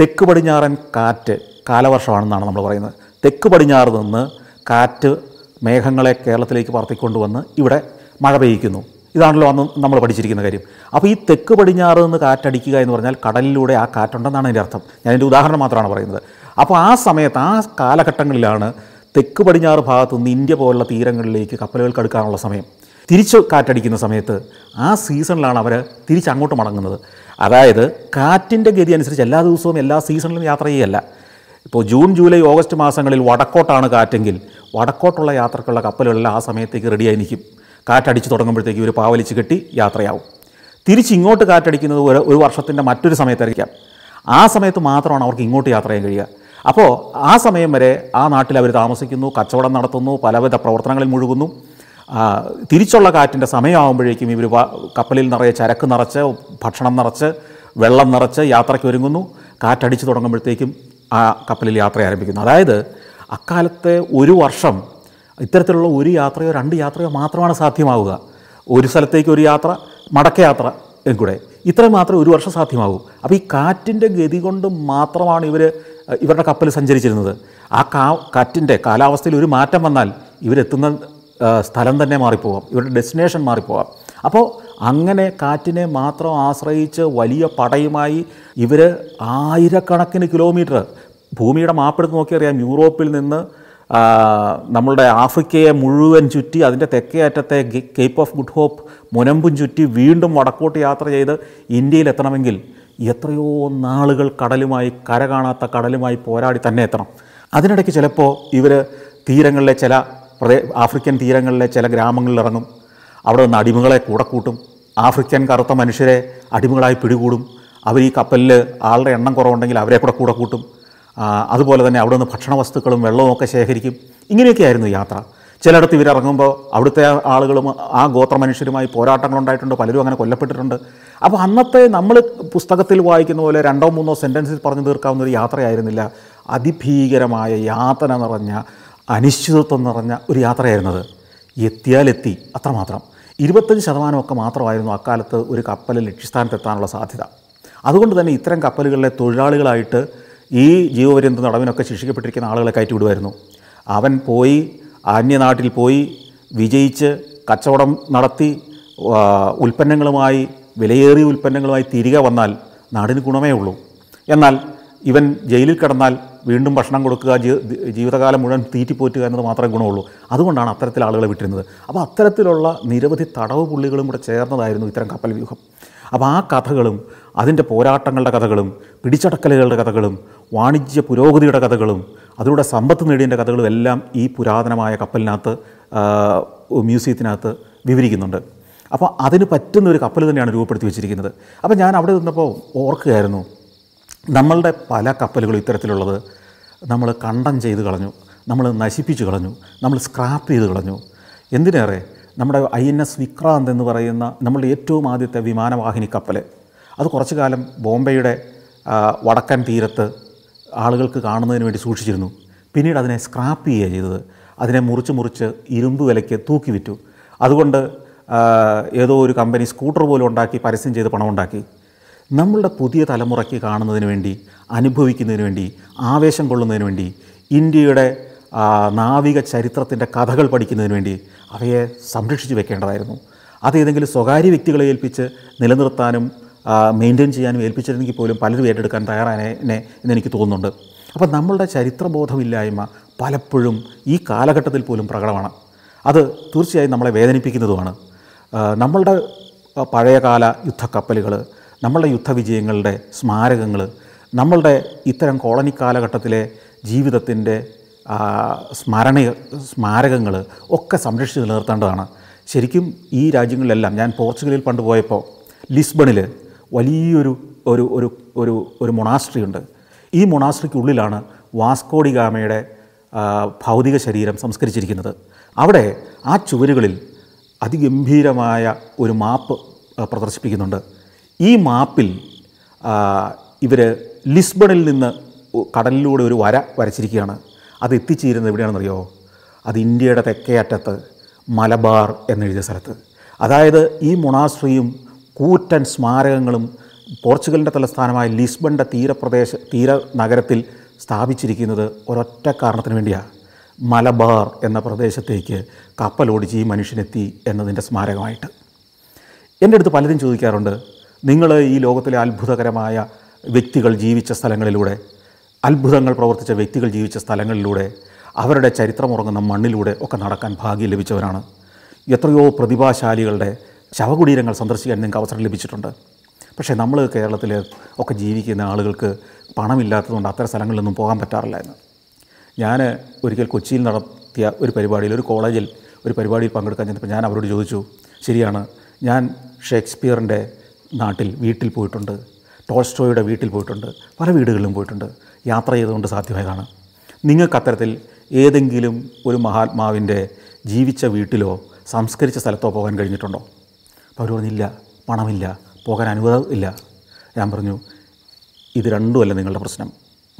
തെക്ക് പടിഞ്ഞാറൻ കാറ്റ് കാലവർഷമാണെന്നാണ് നമ്മൾ പറയുന്നത് തെക്ക് പടിഞ്ഞാറ് നിന്ന് കാറ്റ് മേഘങ്ങളെ കേരളത്തിലേക്ക് പറത്തിക്കൊണ്ടുവന്ന് ഇവിടെ മഴ പെയ്യിക്കുന്നു ഇതാണല്ലോ അന്ന് നമ്മൾ പഠിച്ചിരിക്കുന്ന കാര്യം അപ്പോൾ ഈ തെക്ക് പടിഞ്ഞാറ് നിന്ന് കാറ്റടിക്കുക എന്ന് പറഞ്ഞാൽ കടലിലൂടെ ആ കാറ്റുണ്ടെന്നാണ് അതിൻ്റെ അർത്ഥം ഞാൻ എൻ്റെ ഉദാഹരണം മാത്രമാണ് പറയുന്നത് അപ്പോൾ ആ സമയത്ത് ആ കാലഘട്ടങ്ങളിലാണ് തെക്ക് പടിഞ്ഞാറ് ഭാഗത്തു നിന്ന് ഇന്ത്യ പോലുള്ള തീരങ്ങളിലേക്ക് കപ്പലുകൾക്ക് എടുക്കാനുള്ള സമയം തിരിച്ച് കാറ്റടിക്കുന്ന സമയത്ത് ആ സീസണിലാണ് അവർ തിരിച്ചങ്ങോട്ട് മടങ്ങുന്നത് അതായത് കാറ്റിൻ്റെ ഗതി അനുസരിച്ച് എല്ലാ ദിവസവും എല്ലാ സീസണിലും യാത്ര ചെയ്യല്ല ഇപ്പോൾ ജൂൺ ജൂലൈ ഓഗസ്റ്റ് മാസങ്ങളിൽ വടക്കോട്ടാണ് കാറ്റെങ്കിൽ വടക്കോട്ടുള്ള യാത്രക്കുള്ള കപ്പലുകളെല്ലാം ആ സമയത്തേക്ക് റെഡിയായി നിൽക്കും കാറ്റടിച്ച് തുടങ്ങുമ്പോഴത്തേക്ക് ഇവർ പാവലിച്ച് കെട്ടി യാത്രയാവും ഇങ്ങോട്ട് കാറ്റടിക്കുന്നത് ഒരു ഒരു വർഷത്തിൻ്റെ മറ്റൊരു സമയത്തായിരിക്കാം ആ സമയത്ത് മാത്രമാണ് അവർക്ക് ഇങ്ങോട്ട് യാത്ര ചെയ്യാൻ കഴിയുക അപ്പോൾ ആ സമയം വരെ ആ നാട്ടിൽ അവർ താമസിക്കുന്നു കച്ചവടം നടത്തുന്നു പലവിധ പ്രവർത്തനങ്ങളിൽ മുഴുകുന്നു തിരിച്ചുള്ള കാറ്റിൻ്റെ സമയമാകുമ്പോഴേക്കും ഇവർ കപ്പലിൽ നിറയെ ചരക്ക് നിറച്ച് ഭക്ഷണം നിറച്ച് വെള്ളം നിറച്ച് യാത്രയ്ക്ക് ഒരുങ്ങുന്നു കാറ്റടിച്ച് തുടങ്ങുമ്പോഴത്തേക്കും ആ കപ്പലിൽ യാത്ര ആരംഭിക്കുന്നത് അതായത് അക്കാലത്തെ ഒരു വർഷം ഇത്തരത്തിലുള്ള ഒരു യാത്രയോ രണ്ട് യാത്രയോ മാത്രമാണ് സാധ്യമാവുക ഒരു സ്ഥലത്തേക്ക് ഒരു യാത്ര മടക്കയാത്ര കൂടെ ഇത്ര മാത്രം ഒരു വർഷം സാധ്യമാകൂ അപ്പോൾ ഈ കാറ്റിൻ്റെ ഗതി കൊണ്ട് മാത്രമാണ് ഇവർ ഇവരുടെ കപ്പൽ സഞ്ചരിച്ചിരുന്നത് ആ കാ കാറ്റിൻ്റെ കാലാവസ്ഥയിൽ ഒരു മാറ്റം വന്നാൽ ഇവരെത്തുന്ന സ്ഥലം തന്നെ മാറിപ്പോവാം ഇവരുടെ ഡെസ്റ്റിനേഷൻ മാറിപ്പോവാം അപ്പോൾ അങ്ങനെ കാറ്റിനെ മാത്രം ആശ്രയിച്ച് വലിയ പടയുമായി ഇവർ ആയിരക്കണക്കിന് കിലോമീറ്റർ ഭൂമിയുടെ മാപ്പെടുത്ത് നോക്കിയറിയാം യൂറോപ്പിൽ നിന്ന് നമ്മളുടെ ആഫ്രിക്കയെ മുഴുവൻ ചുറ്റി അതിൻ്റെ തെക്കേ അറ്റത്തെ കേപ്പ് ഓഫ് ഗുഡ് ഹോപ്പ് മുനമ്പും ചുറ്റി വീണ്ടും വടക്കോട്ട് യാത്ര ചെയ്ത് ഇന്ത്യയിൽ എത്തണമെങ്കിൽ എത്രയോ നാളുകൾ കടലുമായി കര കാണാത്ത കടലുമായി പോരാടി തന്നെ എത്തണം അതിനിടയ്ക്ക് ചിലപ്പോൾ ഇവർ തീരങ്ങളിലെ ചില ആഫ്രിക്കൻ തീരങ്ങളിലെ ചില ഗ്രാമങ്ങളിൽ ഇറങ്ങും അവിടെ നിന്ന് അടിമകളെ കൂടെ കൂട്ടും ആഫ്രിക്കൻ കറുത്ത മനുഷ്യരെ അടിമകളായി പിടികൂടും അവർ ഈ കപ്പലിൽ ആളുടെ എണ്ണം കുറവുണ്ടെങ്കിൽ അവരെ കൂടെ കൂടെ കൂട്ടും അതുപോലെ തന്നെ അവിടെ നിന്ന് ഭക്ഷണ വസ്തുക്കളും വെള്ളവും ഒക്കെ ശേഖരിക്കും ഇങ്ങനെയൊക്കെയായിരുന്നു യാത്ര ചിലയിടത്ത് ഇവരിറങ്ങുമ്പോൾ അവിടുത്തെ ആളുകളും ആ ഗോത്ര മനുഷ്യരുമായി പോരാട്ടങ്ങളുണ്ടായിട്ടുണ്ട് പലരും അങ്ങനെ കൊല്ലപ്പെട്ടിട്ടുണ്ട് അപ്പോൾ അന്നത്തെ നമ്മൾ പുസ്തകത്തിൽ വായിക്കുന്ന പോലെ രണ്ടോ മൂന്നോ സെൻറ്റൻസിൽ പറഞ്ഞു തീർക്കാവുന്ന ഒരു യാത്രയായിരുന്നില്ല അതിഭീകരമായ യാതന നിറഞ്ഞ അനിശ്ചിതത്വം നിറഞ്ഞ ഒരു യാത്രയായിരുന്നത് എത്തിയാലെത്തി അത്രമാത്രം ഇരുപത്തഞ്ച് ശതമാനമൊക്കെ മാത്രമായിരുന്നു അക്കാലത്ത് ഒരു കപ്പൽ ലക്ഷ്യസ്ഥാനത്തെത്താനുള്ള സാധ്യത അതുകൊണ്ട് തന്നെ ഇത്തരം കപ്പലുകളിലെ തൊഴിലാളികളായിട്ട് ഈ ജീവപര്യന്ത നടവിനൊക്കെ ശിക്ഷിക്കപ്പെട്ടിരിക്കുന്ന ആളുകളെ കയറ്റി വിടുമായിരുന്നു അവൻ പോയി അന്യനാട്ടിൽ പോയി വിജയിച്ച് കച്ചവടം നടത്തി ഉൽപ്പന്നങ്ങളുമായി വിലയേറിയ ഉൽപ്പന്നങ്ങളുമായി തിരികെ വന്നാൽ നാടിന് ഗുണമേ ഉള്ളൂ എന്നാൽ ഇവൻ ജയിലിൽ കിടന്നാൽ വീണ്ടും ഭക്ഷണം കൊടുക്കുക ജീവിതകാലം മുഴുവൻ തീറ്റിപ്പോറ്റുക എന്നത് മാത്രമേ ഗുണമുള്ളൂ അതുകൊണ്ടാണ് അത്തരത്തിൽ ആളുകളെ വിട്ടിരുന്നത് അപ്പോൾ അത്തരത്തിലുള്ള നിരവധി തടവ് പുള്ളികളും കൂടെ ചേർന്നതായിരുന്നു ഇത്തരം കപ്പൽ വ്യൂഹം അപ്പോൾ ആ കഥകളും അതിൻ്റെ പോരാട്ടങ്ങളുടെ കഥകളും പിടിച്ചടക്കലുകളുടെ കഥകളും വാണിജ്യ പുരോഗതിയുടെ കഥകളും അതിലൂടെ സമ്പത്ത് നേടിയതിൻ്റെ കഥകളും എല്ലാം ഈ പുരാതനമായ കപ്പലിനകത്ത് മ്യൂസിയത്തിനകത്ത് വിവരിക്കുന്നുണ്ട് അപ്പോൾ അതിന് പറ്റുന്ന ഒരു കപ്പൽ തന്നെയാണ് രൂപപ്പെടുത്തി വെച്ചിരിക്കുന്നത് അപ്പോൾ ഞാൻ അവിടെ നിന്നപ്പോൾ ഓർക്കുകയായിരുന്നു നമ്മളുടെ പല കപ്പലുകളും ഇത്തരത്തിലുള്ളത് നമ്മൾ കണ്ടം ചെയ്ത് കളഞ്ഞു നമ്മൾ നശിപ്പിച്ചു കളഞ്ഞു നമ്മൾ സ്ക്രാപ്പ് ചെയ്ത് കളഞ്ഞു എന്തിനേറെ നമ്മുടെ ഐ എൻ എസ് വിക്രാന്ത് എന്ന് പറയുന്ന നമ്മളുടെ ഏറ്റവും ആദ്യത്തെ വിമാനവാഹിനി കപ്പൽ അത് കുറച്ചു കാലം ബോംബെയുടെ വടക്കൻ തീരത്ത് ആളുകൾക്ക് കാണുന്നതിന് വേണ്ടി സൂക്ഷിച്ചിരുന്നു പിന്നീട് അതിനെ സ്ക്രാപ്പ് ചെയ്യുക ചെയ്തത് അതിനെ മുറിച്ച് മുറിച്ച് ഇരുമ്പ് വിലയ്ക്ക് തൂക്കി വിറ്റു അതുകൊണ്ട് ഏതോ ഒരു കമ്പനി സ്കൂട്ടർ പോലും ഉണ്ടാക്കി പരസ്യം ചെയ്ത് പണമുണ്ടാക്കി നമ്മളുടെ പുതിയ തലമുറയ്ക്ക് കാണുന്നതിന് വേണ്ടി അനുഭവിക്കുന്നതിന് വേണ്ടി ആവേശം കൊള്ളുന്നതിന് വേണ്ടി ഇന്ത്യയുടെ നാവിക ചരിത്രത്തിൻ്റെ കഥകൾ പഠിക്കുന്നതിന് വേണ്ടി അവയെ സംരക്ഷിച്ചു വെക്കേണ്ടതായിരുന്നു അതേതെങ്കിലും സ്വകാര്യ വ്യക്തികളെ ഏൽപ്പിച്ച് നിലനിർത്താനും മെയിൻറ്റെയിൻ ചെയ്യാനും ഏൽപ്പിച്ചിരുന്നെങ്കിൽ പോലും പലരും ഏറ്റെടുക്കാൻ എന്ന് എനിക്ക് തോന്നുന്നുണ്ട് അപ്പം നമ്മളുടെ ചരിത്രബോധമില്ലായ്മ പലപ്പോഴും ഈ കാലഘട്ടത്തിൽ പോലും പ്രകടമാണ് അത് തീർച്ചയായും നമ്മളെ വേദനിപ്പിക്കുന്നതുമാണ് നമ്മളുടെ പഴയകാല യുദ്ധക്കപ്പലുകൾ നമ്മളുടെ യുദ്ധവിജയങ്ങളുടെ സ്മാരകങ്ങൾ നമ്മളുടെ ഇത്തരം കോളനി കാലഘട്ടത്തിലെ ജീവിതത്തിൻ്റെ സ്മരണ സ്മാരകങ്ങൾ ഒക്കെ സംരക്ഷിച്ച് നിലനിർത്തേണ്ടതാണ് ശരിക്കും ഈ രാജ്യങ്ങളിലെല്ലാം ഞാൻ പോർച്ചുഗലിൽ പണ്ട് പോയപ്പോൾ ലിസ്ബണിൽ വലിയൊരു ഒരു ഒരു ഒരു ഒരു മൊണാസ്ട്രി ഉണ്ട് ഈ മൊണാസ്ട്രിക്കുള്ളിലാണ് വാസ്കോഡി ഗാമയുടെ ഭൗതിക ശരീരം സംസ്കരിച്ചിരിക്കുന്നത് അവിടെ ആ ചുവരുകളിൽ അതിഗംഭീരമായ ഒരു മാപ്പ് പ്രദർശിപ്പിക്കുന്നുണ്ട് ഈ മാപ്പിൽ ഇവർ ലിസ്ബണിൽ നിന്ന് കടലിലൂടെ ഒരു വര വരച്ചിരിക്കുകയാണ് അത് എത്തിച്ചേരുന്നത് എവിടെയാണെന്നറിയോ അത് ഇന്ത്യയുടെ തെക്കേ അറ്റത്ത് മലബാർ എന്നെഴുതിയ സ്ഥലത്ത് അതായത് ഈ മൊണാസ്രയും കൂറ്റൻ സ്മാരകങ്ങളും പോർച്ചുഗലിൻ്റെ തലസ്ഥാനമായ ലിസ്ബണിൻ്റെ തീരപ്രദേശ തീര നഗരത്തിൽ സ്ഥാപിച്ചിരിക്കുന്നത് ഒരൊറ്റ കാരണത്തിന് വേണ്ടിയാണ് മലബാർ എന്ന പ്രദേശത്തേക്ക് കപ്പലോടിച്ച് ഈ മനുഷ്യനെത്തി എന്നതിൻ്റെ സ്മാരകമായിട്ട് എൻ്റെ അടുത്ത് പലരും ചോദിക്കാറുണ്ട് നിങ്ങൾ ഈ ലോകത്തിലെ അത്ഭുതകരമായ വ്യക്തികൾ ജീവിച്ച സ്ഥലങ്ങളിലൂടെ അത്ഭുതങ്ങൾ പ്രവർത്തിച്ച വ്യക്തികൾ ജീവിച്ച സ്ഥലങ്ങളിലൂടെ അവരുടെ ചരിത്രമുറങ്ങുന്ന മണ്ണിലൂടെ ഒക്കെ നടക്കാൻ ഭാഗ്യം ലഭിച്ചവരാണ് എത്രയോ പ്രതിഭാശാലികളുടെ ശവകുടീരങ്ങൾ സന്ദർശിക്കാൻ നിങ്ങൾക്ക് അവസരം ലഭിച്ചിട്ടുണ്ട് പക്ഷേ നമ്മൾ കേരളത്തിൽ ഒക്കെ ജീവിക്കുന്ന ആളുകൾക്ക് പണമില്ലാത്തതുകൊണ്ട് അത്തരം സ്ഥലങ്ങളിലൊന്നും പോകാൻ പറ്റാറില്ല എന്ന് ഞാൻ ഒരിക്കൽ കൊച്ചിയിൽ നടത്തിയ ഒരു പരിപാടിയിൽ ഒരു കോളേജിൽ ഒരു പരിപാടിയിൽ പങ്കെടുക്കാൻ ചെന്നപ്പോൾ ഞാൻ അവരോട് ചോദിച്ചു ശരിയാണ് ഞാൻ ഷേക്സ്പിയറിൻ്റെ നാട്ടിൽ വീട്ടിൽ പോയിട്ടുണ്ട് ടോൾസ്റ്റോയുടെ വീട്ടിൽ പോയിട്ടുണ്ട് പല വീടുകളിലും പോയിട്ടുണ്ട് യാത്ര ചെയ്തുകൊണ്ട് സാധ്യമായതാണ് നിങ്ങൾക്ക് അത്തരത്തിൽ ഏതെങ്കിലും ഒരു മഹാത്മാവിൻ്റെ ജീവിച്ച വീട്ടിലോ സംസ്കരിച്ച സ്ഥലത്തോ പോകാൻ കഴിഞ്ഞിട്ടുണ്ടോ അപ്പോൾ അവർ പറഞ്ഞില്ല പണമില്ല പോകാൻ അനുവാദം ഇല്ല ഞാൻ പറഞ്ഞു ഇത് രണ്ടുമല്ല നിങ്ങളുടെ പ്രശ്നം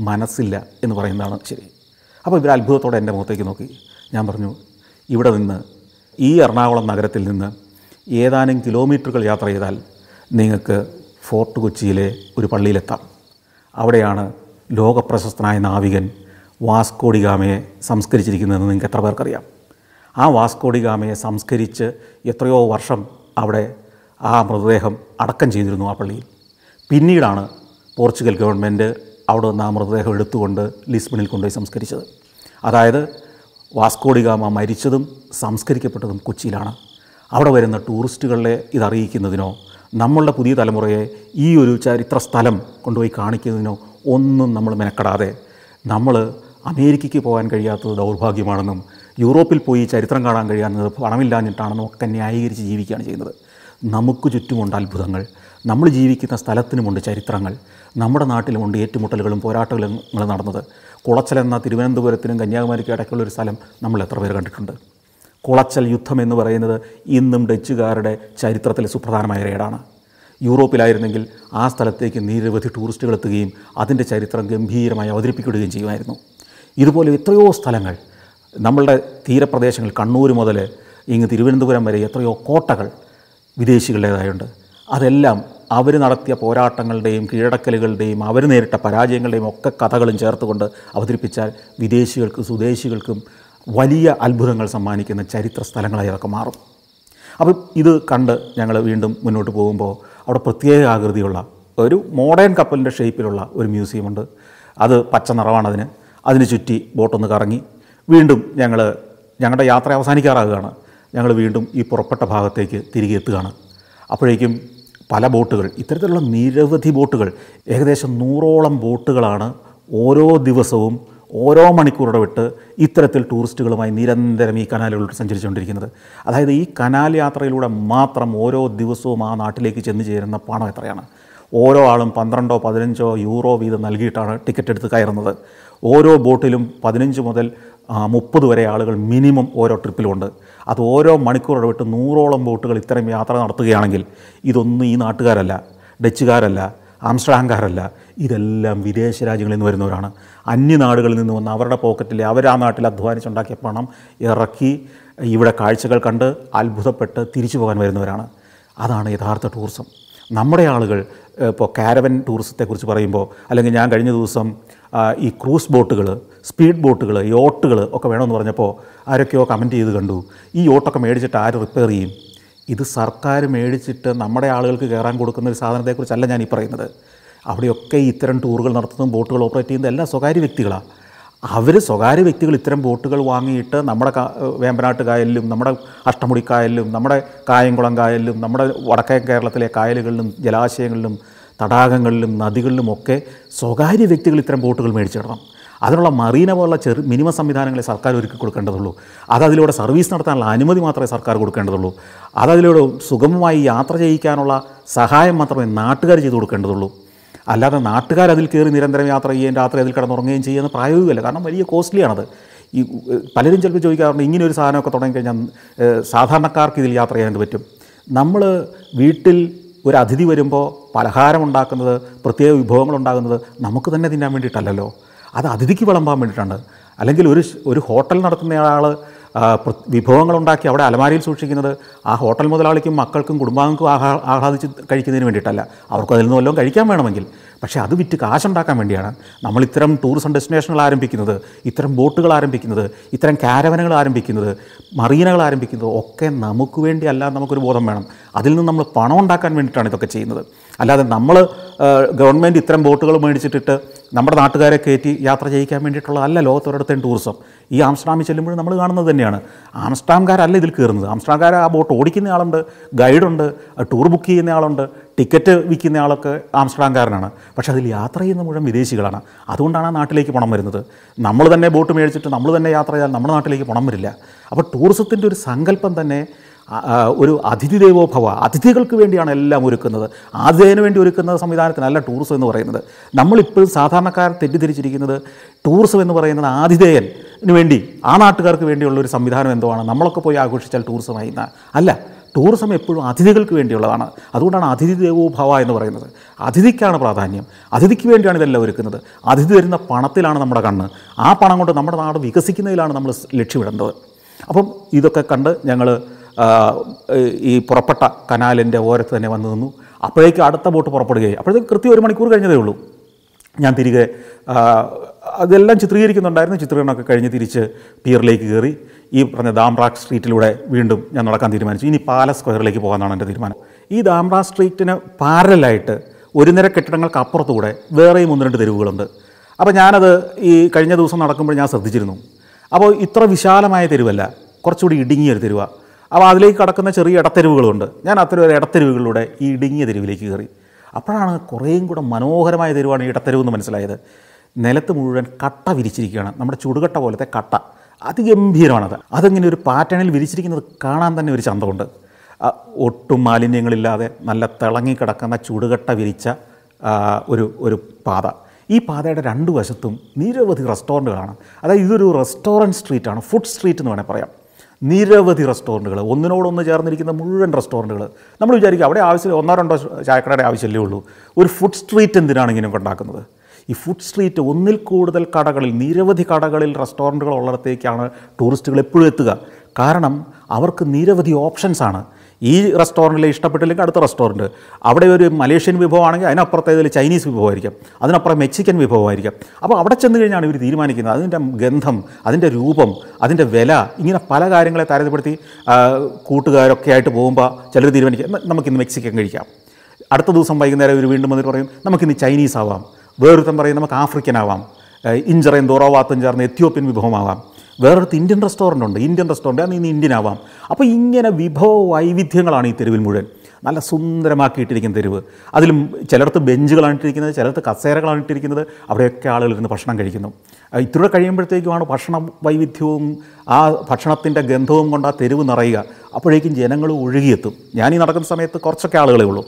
മനസ്സില്ല എന്ന് പറയുന്നതാണ് ശരി അപ്പോൾ ഇവർ അത്ഭുതത്തോടെ എൻ്റെ മുഖത്തേക്ക് നോക്കി ഞാൻ പറഞ്ഞു ഇവിടെ നിന്ന് ഈ എറണാകുളം നഗരത്തിൽ നിന്ന് ഏതാനും കിലോമീറ്ററുകൾ യാത്ര ചെയ്താൽ നിങ്ങൾക്ക് ഫോർട്ട് കൊച്ചിയിലെ ഒരു പള്ളിയിലെത്താം അവിടെയാണ് ലോകപ്രശസ്തനായ നാവികൻ വാസ്കോഡിഗാമയെ സംസ്കരിച്ചിരിക്കുന്നതെന്ന് നിങ്ങൾക്ക് എത്ര പേർക്കറിയാം ആ വാസ്കോഡിഗാമയെ സംസ്കരിച്ച് എത്രയോ വർഷം അവിടെ ആ മൃതദേഹം അടക്കം ചെയ്തിരുന്നു ആ പള്ളിയിൽ പിന്നീടാണ് പോർച്ചുഗൽ ഗവൺമെൻറ് അവിടെ നിന്ന് ആ മൃതദേഹം എടുത്തുകൊണ്ട് ലിസ്ബണിൽ കൊണ്ടുപോയി സംസ്കരിച്ചത് അതായത് വാസ്കോഡിഗാമ മരിച്ചതും സംസ്കരിക്കപ്പെട്ടതും കൊച്ചിയിലാണ് അവിടെ വരുന്ന ടൂറിസ്റ്റുകളെ ഇതറിയിക്കുന്നതിനോ നമ്മളുടെ പുതിയ തലമുറയെ ഈ ഒരു ചരിത്ര സ്ഥലം കൊണ്ടുപോയി കാണിക്കുന്നതിനോ ഒന്നും നമ്മൾ മെനക്കെടാതെ നമ്മൾ അമേരിക്കയ്ക്ക് പോകാൻ കഴിയാത്തത് ദൗർഭാഗ്യമാണെന്നും യൂറോപ്പിൽ പോയി ചരിത്രം കാണാൻ കഴിയാത്തത് പണമില്ലാഞ്ഞിട്ടാണെന്നും ഒക്കെ ന്യായീകരിച്ച് ജീവിക്കുകയാണ് ചെയ്യുന്നത് നമുക്ക് ചുറ്റുമുണ്ട് അത്ഭുതങ്ങൾ നമ്മൾ ജീവിക്കുന്ന സ്ഥലത്തിനുമുണ്ട് ചരിത്രങ്ങൾ നമ്മുടെ നാട്ടിലുമുണ്ട് ഏറ്റുമുട്ടലുകളും പോരാട്ടങ്ങളും നടന്നത് കുളച്ചലെന്ന എന്ന തിരുവനന്തപുരത്തിനും കന്യാകുമാരിക്കും ഇടയ്ക്കുള്ളൊരു ഒരു സ്ഥലം നമ്മൾ എത്ര പേര് കണ്ടിട്ടുണ്ട് കുളച്ചൽ യുദ്ധം എന്ന് പറയുന്നത് ഇന്നും ഡച്ചുകാരുടെ ചരിത്രത്തിലെ സുപ്രധാനമായ രേഡാണ് യൂറോപ്പിലായിരുന്നെങ്കിൽ ആ സ്ഥലത്തേക്ക് നിരവധി ടൂറിസ്റ്റുകൾ എത്തുകയും അതിൻ്റെ ചരിത്രം ഗംഭീരമായി അവതരിപ്പിക്കുകയും ചെയ്യുമായിരുന്നു ഇതുപോലെ എത്രയോ സ്ഥലങ്ങൾ നമ്മളുടെ തീരപ്രദേശങ്ങൾ കണ്ണൂർ മുതൽ ഇങ്ങ് തിരുവനന്തപുരം വരെ എത്രയോ കോട്ടകൾ വിദേശികളുടേതായുണ്ട് അതെല്ലാം അവർ നടത്തിയ പോരാട്ടങ്ങളുടെയും കീഴടക്കലുകളുടെയും അവർ നേരിട്ട പരാജയങ്ങളുടെയും ഒക്കെ കഥകളും ചേർത്തുകൊണ്ട് അവതരിപ്പിച്ചാൽ വിദേശികൾക്കും സ്വദേശികൾക്കും വലിയ അത്ഭുതങ്ങൾ സമ്മാനിക്കുന്ന ചരിത്ര സ്ഥലങ്ങളായി അതൊക്കെ മാറും അപ്പം ഇത് കണ്ട് ഞങ്ങൾ വീണ്ടും മുന്നോട്ട് പോകുമ്പോൾ അവിടെ പ്രത്യേക ആകൃതിയുള്ള ഒരു മോഡേൺ കപ്പലിൻ്റെ ഷേപ്പിലുള്ള ഒരു മ്യൂസിയമുണ്ട് അത് പച്ച നിറവാണതിന് അതിന് ചുറ്റി ബോട്ടൊന്ന് കറങ്ങി വീണ്ടും ഞങ്ങൾ ഞങ്ങളുടെ യാത്ര അവസാനിക്കാറാകുകയാണ് ഞങ്ങൾ വീണ്ടും ഈ പുറപ്പെട്ട ഭാഗത്തേക്ക് തിരികെ എത്തുകയാണ് അപ്പോഴേക്കും പല ബോട്ടുകൾ ഇത്തരത്തിലുള്ള നിരവധി ബോട്ടുകൾ ഏകദേശം നൂറോളം ബോട്ടുകളാണ് ഓരോ ദിവസവും ഓരോ മണിക്കൂർ ഇടവിട്ട് ഇത്തരത്തിൽ ടൂറിസ്റ്റുകളുമായി നിരന്തരം ഈ കനാലുകളിലൂടെ സഞ്ചരിച്ചുകൊണ്ടിരിക്കുന്നത് അതായത് ഈ കനാൽ യാത്രയിലൂടെ മാത്രം ഓരോ ദിവസവും ആ നാട്ടിലേക്ക് ചെന്ന് ചേരുന്ന പണം എത്രയാണ് ഓരോ ആളും പന്ത്രണ്ടോ പതിനഞ്ചോ യൂറോ വീതം നൽകിയിട്ടാണ് ടിക്കറ്റ് എടുത്ത് കയറുന്നത് ഓരോ ബോട്ടിലും പതിനഞ്ച് മുതൽ മുപ്പത് വരെ ആളുകൾ മിനിമം ഓരോ ട്രിപ്പിലുണ്ട് അത് ഓരോ മണിക്കൂർ ഇടവിട്ട് നൂറോളം ബോട്ടുകൾ ഇത്തരം യാത്ര നടത്തുകയാണെങ്കിൽ ഇതൊന്നും ഈ നാട്ടുകാരല്ല ഡച്ചുകാരല്ല ആംസ്റ്റാങ്കാരല്ല ഇതെല്ലാം വിദേശ രാജ്യങ്ങളിൽ നിന്ന് വരുന്നവരാണ് അന്യനാടുകളിൽ നിന്ന് വന്ന് അവരുടെ പോക്കറ്റിൽ അവർ ആ നാട്ടിൽ അധ്വാനിച്ചുണ്ടാക്കിയ പണം ഇറക്കി ഇവിടെ കാഴ്ചകൾ കണ്ട് അത്ഭുതപ്പെട്ട് തിരിച്ചു പോകാൻ വരുന്നവരാണ് അതാണ് യഥാർത്ഥ ടൂറിസം നമ്മുടെ ആളുകൾ ഇപ്പോൾ കാരവൻ ടൂറിസത്തെക്കുറിച്ച് പറയുമ്പോൾ അല്ലെങ്കിൽ ഞാൻ കഴിഞ്ഞ ദിവസം ഈ ക്രൂസ് ബോട്ടുകൾ സ്പീഡ് ബോട്ടുകൾ യോട്ടുകൾ ഒക്കെ വേണമെന്ന് പറഞ്ഞപ്പോൾ ആരൊക്കെയോ കമൻറ്റ് ചെയ്ത് കണ്ടു ഈ യോട്ടൊക്കെ മേടിച്ചിട്ട് ആര് റിപ്പയർ ചെയ്യും ഇത് സർക്കാർ മേടിച്ചിട്ട് നമ്മുടെ ആളുകൾക്ക് കയറാൻ കൊടുക്കുന്ന ഒരു സാധനത്തെക്കുറിച്ചല്ല ഞാൻ ഈ പറയുന്നത് അവിടെയൊക്കെ ഇത്തരം ടൂറുകൾ നടത്തുന്നതും ബോട്ടുകൾ ഓപ്പറേറ്റ് ചെയ്യുന്ന എല്ലാ സ്വകാര്യ വ്യക്തികളാണ് അവർ സ്വകാര്യ വ്യക്തികൾ ഇത്തരം ബോട്ടുകൾ വാങ്ങിയിട്ട് നമ്മുടെ വേമ്പനാട്ട് കായലിലും നമ്മുടെ അഷ്ടമുടി കായലിലും നമ്മുടെ കായംകുളം കായലിലും നമ്മുടെ വടക്കേ കേരളത്തിലെ കായലുകളിലും ജലാശയങ്ങളിലും തടാകങ്ങളിലും നദികളിലും ഒക്കെ സ്വകാര്യ വ്യക്തികൾ ഇത്തരം ബോട്ടുകൾ മേടിച്ചിടണം അതിനുള്ള മറീന പോലുള്ള ചെറു മിനിമം സംവിധാനങ്ങളെ സർക്കാർ ഒരുക്കി കൊടുക്കേണ്ടതുള്ളൂ അത് അതിലൂടെ സർവീസ് നടത്താനുള്ള അനുമതി മാത്രമേ സർക്കാർ കൊടുക്കേണ്ടതുള്ളൂ അത് അതിലൂടെ സുഗമമായി യാത്ര ചെയ്യിക്കാനുള്ള സഹായം മാത്രമേ നാട്ടുകാർ ചെയ്തു കൊടുക്കേണ്ടതുള്ളൂ അല്ലാതെ നാട്ടുകാർ അതിൽ കയറി നിരന്തരം യാത്ര ചെയ്യുകയും രാത്രി അതിൽ കിടന്നുറങ്ങുകയും ചെയ്യുന്ന പ്രായോഗികമല്ല കാരണം വലിയ കോസ്റ്റ്ലിയാണത് ഈ പലരും ചിലപ്പോൾ ചോദിക്കാറുണ്ട് ഇങ്ങനെ ഒരു സാധനമൊക്കെ തുടങ്ങിക്കഴിഞ്ഞാൽ സാധാരണക്കാർക്ക് ഇതിൽ യാത്ര ചെയ്യാൻ പറ്റും നമ്മൾ വീട്ടിൽ ഒരു അതിഥി വരുമ്പോൾ പലഹാരം ഉണ്ടാക്കുന്നത് പ്രത്യേക വിഭവങ്ങൾ ഉണ്ടാകുന്നത് നമുക്ക് തന്നെ തിന്നാൻ വേണ്ടിയിട്ടല്ലല്ലോ അത് അതിഥിക്ക് വിളമ്പാൻ വേണ്ടിയിട്ടാണ് അല്ലെങ്കിൽ ഒരു ഒരു ഹോട്ടൽ നടത്തുന്നയാൾ വിഭവങ്ങൾ ഉണ്ടാക്കി അവിടെ അലമാരിയിൽ സൂക്ഷിക്കുന്നത് ആ ഹോട്ടൽ മുതലാളിക്കും മക്കൾക്കും കുടുംബാംഗങ്ങൾക്കും ആഹ്ലാദിച്ച് കഴിക്കുന്നതിന് വേണ്ടിയിട്ടല്ല അവർക്കതിൽ അതിൽ നിന്ന് വല്ലതും കഴിക്കാൻ വേണമെങ്കിൽ പക്ഷേ അത് വിറ്റ് കാശുണ്ടാക്കാൻ വേണ്ടിയാണ് നമ്മൾ ഇത്തരം ടൂറിസം ഡെസ്റ്റിനേഷനുകൾ ആരംഭിക്കുന്നത് ഇത്തരം ബോട്ടുകൾ ആരംഭിക്കുന്നത് ഇത്തരം കാരവനകൾ ആരംഭിക്കുന്നത് മറീനകൾ ആരംഭിക്കുന്നത് ഒക്കെ നമുക്ക് വേണ്ടി നമുക്കൊരു ബോധം വേണം അതിൽ നിന്ന് നമ്മൾ പണം ഉണ്ടാക്കാൻ വേണ്ടിയിട്ടാണ് ഇതൊക്കെ ചെയ്യുന്നത് അല്ലാതെ നമ്മൾ ഗവൺമെൻറ് ഇത്തരം ബോട്ടുകൾ മേടിച്ചിട്ടിട്ട് നമ്മുടെ നാട്ടുകാരെ കയറ്റി യാത്ര ചെയ്യിക്കാൻ വേണ്ടിയിട്ടുള്ള അല്ല ലോകത്തൊരിടത്തെയും ടൂറിസം ഈ ആംസ്റ്റാമിൽ ചെല്ലുമ്പോൾ നമ്മൾ കാണുന്നത് തന്നെയാണ് ആംസ്റ്റാംകാരല്ല ഇതിൽ കയറുന്നത് ആംസ്റ്റാംകാർ ആ ബോട്ട് ഓടിക്കുന്ന ആളുണ്ട് ഗൈഡുണ്ട് ടൂർ ബുക്ക് ചെയ്യുന്ന ആളുണ്ട് ടിക്കറ്റ് വിൽക്കുന്ന ആളൊക്കെ ആംസ്റ്റർഡാംകാരനാണ് പക്ഷെ അതിൽ യാത്ര ചെയ്യുന്ന മുഴുവൻ വിദേശികളാണ് അതുകൊണ്ടാണ് ആ നാട്ടിലേക്ക് പണം വരുന്നത് നമ്മൾ തന്നെ ബോട്ട് മേടിച്ചിട്ട് നമ്മൾ തന്നെ യാത്ര ചെയ്താൽ നമ്മുടെ നാട്ടിലേക്ക് പണം വരില്ല അപ്പോൾ ടൂറിസത്തിൻ്റെ ഒരു സങ്കല്പം തന്നെ ഒരു അതിഥി ദേവോഭവ അതിഥികൾക്ക് വേണ്ടിയാണ് എല്ലാം ഒരുക്കുന്നത് ആതിഥേയന് വേണ്ടി ഒരുക്കുന്ന സംവിധാനത്തിനല്ല ടൂറിസം എന്ന് പറയുന്നത് നമ്മളിപ്പോഴും സാധാരണക്കാർ തെറ്റിദ്ധരിച്ചിരിക്കുന്നത് ടൂറിസം എന്ന് പറയുന്നത് ആതിഥേയന് വേണ്ടി ആ നാട്ടുകാർക്ക് വേണ്ടിയുള്ള ഒരു സംവിധാനം എന്തോ ആണ് നമ്മളൊക്കെ പോയി ആഘോഷിച്ചാൽ ടൂറിസമായി അല്ല ടൂറിസം എപ്പോഴും അതിഥികൾക്ക് വേണ്ടിയുള്ളതാണ് അതുകൊണ്ടാണ് അതിഥി ദേവോ ഭവ എന്ന് പറയുന്നത് അതിഥിക്കാണ് പ്രാധാന്യം അതിഥിക്ക് വേണ്ടിയാണ് ഇതെല്ലാം ഒരുക്കുന്നത് അതിഥി തരുന്ന പണത്തിലാണ് നമ്മുടെ കണ്ണ് ആ പണം കൊണ്ട് നമ്മുടെ നാട് വികസിക്കുന്നതിലാണ് നമ്മൾ ലക്ഷ്യമിടേണ്ടത് അപ്പം ഇതൊക്കെ കണ്ട് ഞങ്ങൾ ഈ പുറപ്പെട്ട കനാലിൻ്റെ ഓരത്ത് തന്നെ വന്നു നിന്നു അപ്പോഴേക്കും അടുത്ത ബോട്ട് പുറപ്പെടുകയായി അപ്പോഴത്തേക്ക് കൃത്യം ഒരു മണിക്കൂർ കഴിഞ്ഞതേ ഉള്ളൂ ഞാൻ തിരികെ അതെല്ലാം ചിത്രീകരിക്കുന്നുണ്ടായിരുന്നു ചിത്രീകരണമൊക്കെ കഴിഞ്ഞ് തിരിച്ച് പിയറിലേക്ക് കയറി ഈ പറഞ്ഞ ദാംറാക് സ്ട്രീറ്റിലൂടെ വീണ്ടും ഞാൻ നടക്കാൻ തീരുമാനിച്ചു ഇനി പാലസ് സ്ക്വയറിലേക്ക് പോകാനാണ് എൻ്റെ തീരുമാനം ഈ ദാംറാ സ്ട്രീറ്റിന് പാരലായിട്ട് ഒരു നിര കെട്ടിടങ്ങൾക്ക് അപ്പുറത്തുകൂടെ വേറെയും ഒന്ന് രണ്ട് തെരുവുകളുണ്ട് അപ്പോൾ ഞാനത് ഈ കഴിഞ്ഞ ദിവസം നടക്കുമ്പോൾ ഞാൻ ശ്രദ്ധിച്ചിരുന്നു അപ്പോൾ ഇത്ര വിശാലമായ തെരുവല്ല കുറച്ചുകൂടി ഇടുങ്ങിയൊരു തെരുവാണ് അപ്പോൾ അതിലേക്ക് കടക്കുന്ന ചെറിയ ഇടത്തെരുവുകളുണ്ട് ഞാൻ അത്തരം ഒരു ഇടത്തെരുവുകളിലൂടെ ഈ ഇടുങ്ങിയ തെരുവിലേക്ക് കയറി അപ്പോഴാണ് കുറേയും കൂടെ മനോഹരമായ തെരുവാണ് ഈ ഇടത്തെരുവെന്ന് എന്ന് മനസ്സിലായത് നിലത്ത് മുഴുവൻ കട്ട വിരിച്ചിരിക്കുകയാണ് നമ്മുടെ ചുടുകട്ട പോലത്തെ കട്ട അതിഗംഭീരമാണത് അതിങ്ങനെ ഒരു പാറ്റേണിൽ വിരിച്ചിരിക്കുന്നത് കാണാൻ തന്നെ ഒരു ചന്തമുണ്ട് ഒട്ടും മാലിന്യങ്ങളില്ലാതെ നല്ല തിളങ്ങിക്കിടക്കുന്ന ചൂടുകട്ട വിരിച്ച ഒരു ഒരു പാത ഈ പാതയുടെ രണ്ട് വശത്തും നിരവധി റെസ്റ്റോറൻറ്റുകളാണ് അതായത് ഇതൊരു റെസ്റ്റോറൻറ്റ് സ്ട്രീറ്റാണ് ഫുഡ് സ്ട്രീറ്റ് എന്ന് വേണേൽ പറയാം നിരവധി റെസ്റ്റോറൻറ്റുകൾ ഒന്നിനോടൊന്ന് ചേർന്നിരിക്കുന്ന മുഴുവൻ റെസ്റ്റോറൻറ്റുകൾ നമ്മൾ വിചാരിക്കുക അവിടെ ആവശ്യം ഒന്നോ രണ്ടോ ചായക്കടയുടെ ആവശ്യമല്ലേ ഉള്ളൂ ഒരു ഫുഡ് സ്ട്രീറ്റ് എന്തിനാണ് ഇങ്ങനെ ഉണ്ടാക്കുന്നത് ഈ ഫുഡ് സ്ട്രീറ്റ് ഒന്നിൽ കൂടുതൽ കടകളിൽ നിരവധി കടകളിൽ റെസ്റ്റോറൻറ്റുകൾ ഉള്ളിടത്തേക്കാണ് ടൂറിസ്റ്റുകൾ എപ്പോഴും എത്തുക കാരണം അവർക്ക് നിരവധി ഓപ്ഷൻസാണ് ഈ റെസ്റ്റോറൻറ്റിൽ ഇഷ്ടപ്പെട്ടില്ലെങ്കിൽ അടുത്ത റെസ്റ്റോറൻറ്റ് അവിടെ ഒരു മലേഷ്യൻ വിഭവമാണെങ്കിൽ അതിനപ്പുറത്തെ ഇതിൽ ചൈനീസ് വിഭവമായിരിക്കും അതിനപ്പുറം മെക്സിക്കൻ വിഭവമായിരിക്കാം അപ്പോൾ അവിടെ ചെന്ന് കഴിഞ്ഞാണ് ഇവർ തീരുമാനിക്കുന്നത് അതിൻ്റെ ഗന്ധം അതിൻ്റെ രൂപം അതിൻ്റെ വില ഇങ്ങനെ പല കാര്യങ്ങളെ താരതമ്യപ്പെടുത്തി കൂട്ടുകാരൊക്കെ ആയിട്ട് പോകുമ്പോൾ ചിലർ തീരുമാനിക്കാം നമുക്കിന്ന് മെക്സിക്കൻ കഴിക്കാം അടുത്ത ദിവസം വൈകുന്നേരം ഇവർ വീണ്ടും വന്നിട്ട് പറയും നമുക്കിന്ന് ചൈനീസ് ആവാം വേറൊരുത്തം പറയും നമുക്ക് ആഫ്രിക്കൻ ആവാം ഇഞ്ചറയും തോറോവാത്തും ചേർന്ന് എത്യോപ്യൻ വിഭവമാവാം വേറൊരു ഇന്ത്യൻ റെസ്റ്റോറൻ്റ് ഉണ്ട് ഇന്ത്യൻ റെസ്റ്റോറൻ്റ് അന്ന് ഇന്ന് ഇന്ത്യൻ ആവാം അപ്പോൾ ഇങ്ങനെ വിഭവ വൈവിധ്യങ്ങളാണ് ഈ തെരുവിൽ മുഴുവൻ നല്ല സുന്ദരമാക്കിയിട്ടിരിക്കുന്ന തെരുവ് അതിലും ചിലടത്ത് ബെഞ്ചുകളാണ് ഇട്ടിരിക്കുന്നത് ചിലടത്ത് കസേരകളാണ് ഇട്ടിരിക്കുന്നത് അവിടെയൊക്കെ ആളുകൾ ഇരുന്ന് ഭക്ഷണം കഴിക്കുന്നു ഇത്തിരി കഴിയുമ്പോഴത്തേക്കുമാണ് ഭക്ഷണ വൈവിധ്യവും ആ ഭക്ഷണത്തിൻ്റെ ഗന്ധവും കൊണ്ട് ആ തെരുവ് നിറയുക അപ്പോഴേക്കും ജനങ്ങൾ ഒഴുകിയെത്തും ഞാൻ ഈ നടക്കുന്ന സമയത്ത് കുറച്ചൊക്കെ ആളുകളേ ഉള്ളൂ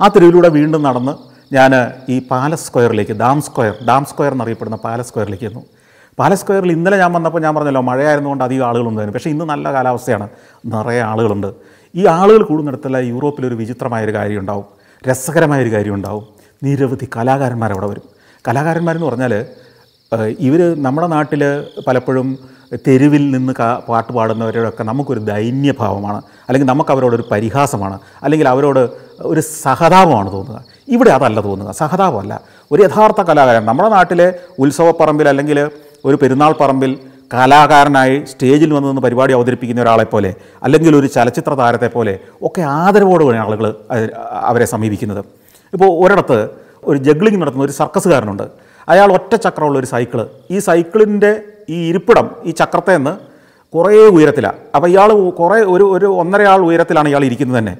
ആ തെരുവിലൂടെ വീണ്ടും നടന്ന് ഞാൻ ഈ പാലസ് സ്ക്വയറിലേക്ക് ഡാം സ്ക്വയർ ഡാം സ്ക്വയർ എന്നറിയപ്പെടുന്ന പാലസ് സ്ക്വയറിലേക്ക് വന്നു പാലസ് സ്ക്വയറിൽ ഇന്നലെ ഞാൻ വന്നപ്പോൾ ഞാൻ പറഞ്ഞല്ലോ മഴയായിരുന്നുകൊണ്ട് അധികം ആളുകളുണ്ടായിരുന്നു പക്ഷേ ഇന്ന് നല്ല കാലാവസ്ഥയാണ് നിറയെ ആളുകളുണ്ട് ഈ ആളുകൾ കൂടുന്നിടത്തല്ല യൂറോപ്പിലൊരു വിചിത്രമായൊരു കാര്യം ഉണ്ടാവും രസകരമായൊരു കാര്യം ഉണ്ടാവും നിരവധി കലാകാരന്മാർ അവിടെ വരും കലാകാരന്മാരെന്ന് പറഞ്ഞാൽ ഇവർ നമ്മുടെ നാട്ടിൽ പലപ്പോഴും തെരുവിൽ നിന്ന് പാട്ട് പാടുന്നവരോടൊക്കെ നമുക്കൊരു ദൈന്യഭാവമാണ് അല്ലെങ്കിൽ നമുക്ക് പരിഹാസമാണ് അല്ലെങ്കിൽ അവരോട് ഒരു സഹതാപമാണ് തോന്നുക ഇവിടെ അതല്ല തോന്നുക സഹതാപമല്ല ഒരു യഥാർത്ഥ കലാകാരൻ നമ്മുടെ നാട്ടിലെ ഉത്സവപ്പറമ്പിൽ അല്ലെങ്കിൽ ഒരു പെരുന്നാൾ പറമ്പിൽ കലാകാരനായി സ്റ്റേജിൽ വന്ന് നിന്ന് പരിപാടി അവതരിപ്പിക്കുന്ന ഒരാളെ പോലെ അല്ലെങ്കിൽ ഒരു ചലച്ചിത്ര താരത്തെ പോലെ ഒക്കെ ആദരവോടുകൂടിയാണ് ആളുകൾ അവരെ സമീപിക്കുന്നത് ഇപ്പോൾ ഒരിടത്ത് ഒരു ജഗ്ലിംഗ് നടത്തുന്ന ഒരു സർക്കസുകാരനുണ്ട് അയാൾ ഒറ്റ ചക്രമുള്ള ഒരു സൈക്കിൾ ഈ സൈക്കിളിൻ്റെ ഈ ഇരിപ്പിടം ഈ ചക്രത്തെ നിന്ന് കുറേ ഉയരത്തിലാണ് അപ്പോൾ ഇയാൾ കുറേ ഒരു ഒരു ഒന്നര ആൾ ഉയരത്തിലാണ് ഇയാൾ ഇരിക്കുന്നത് തന്നെ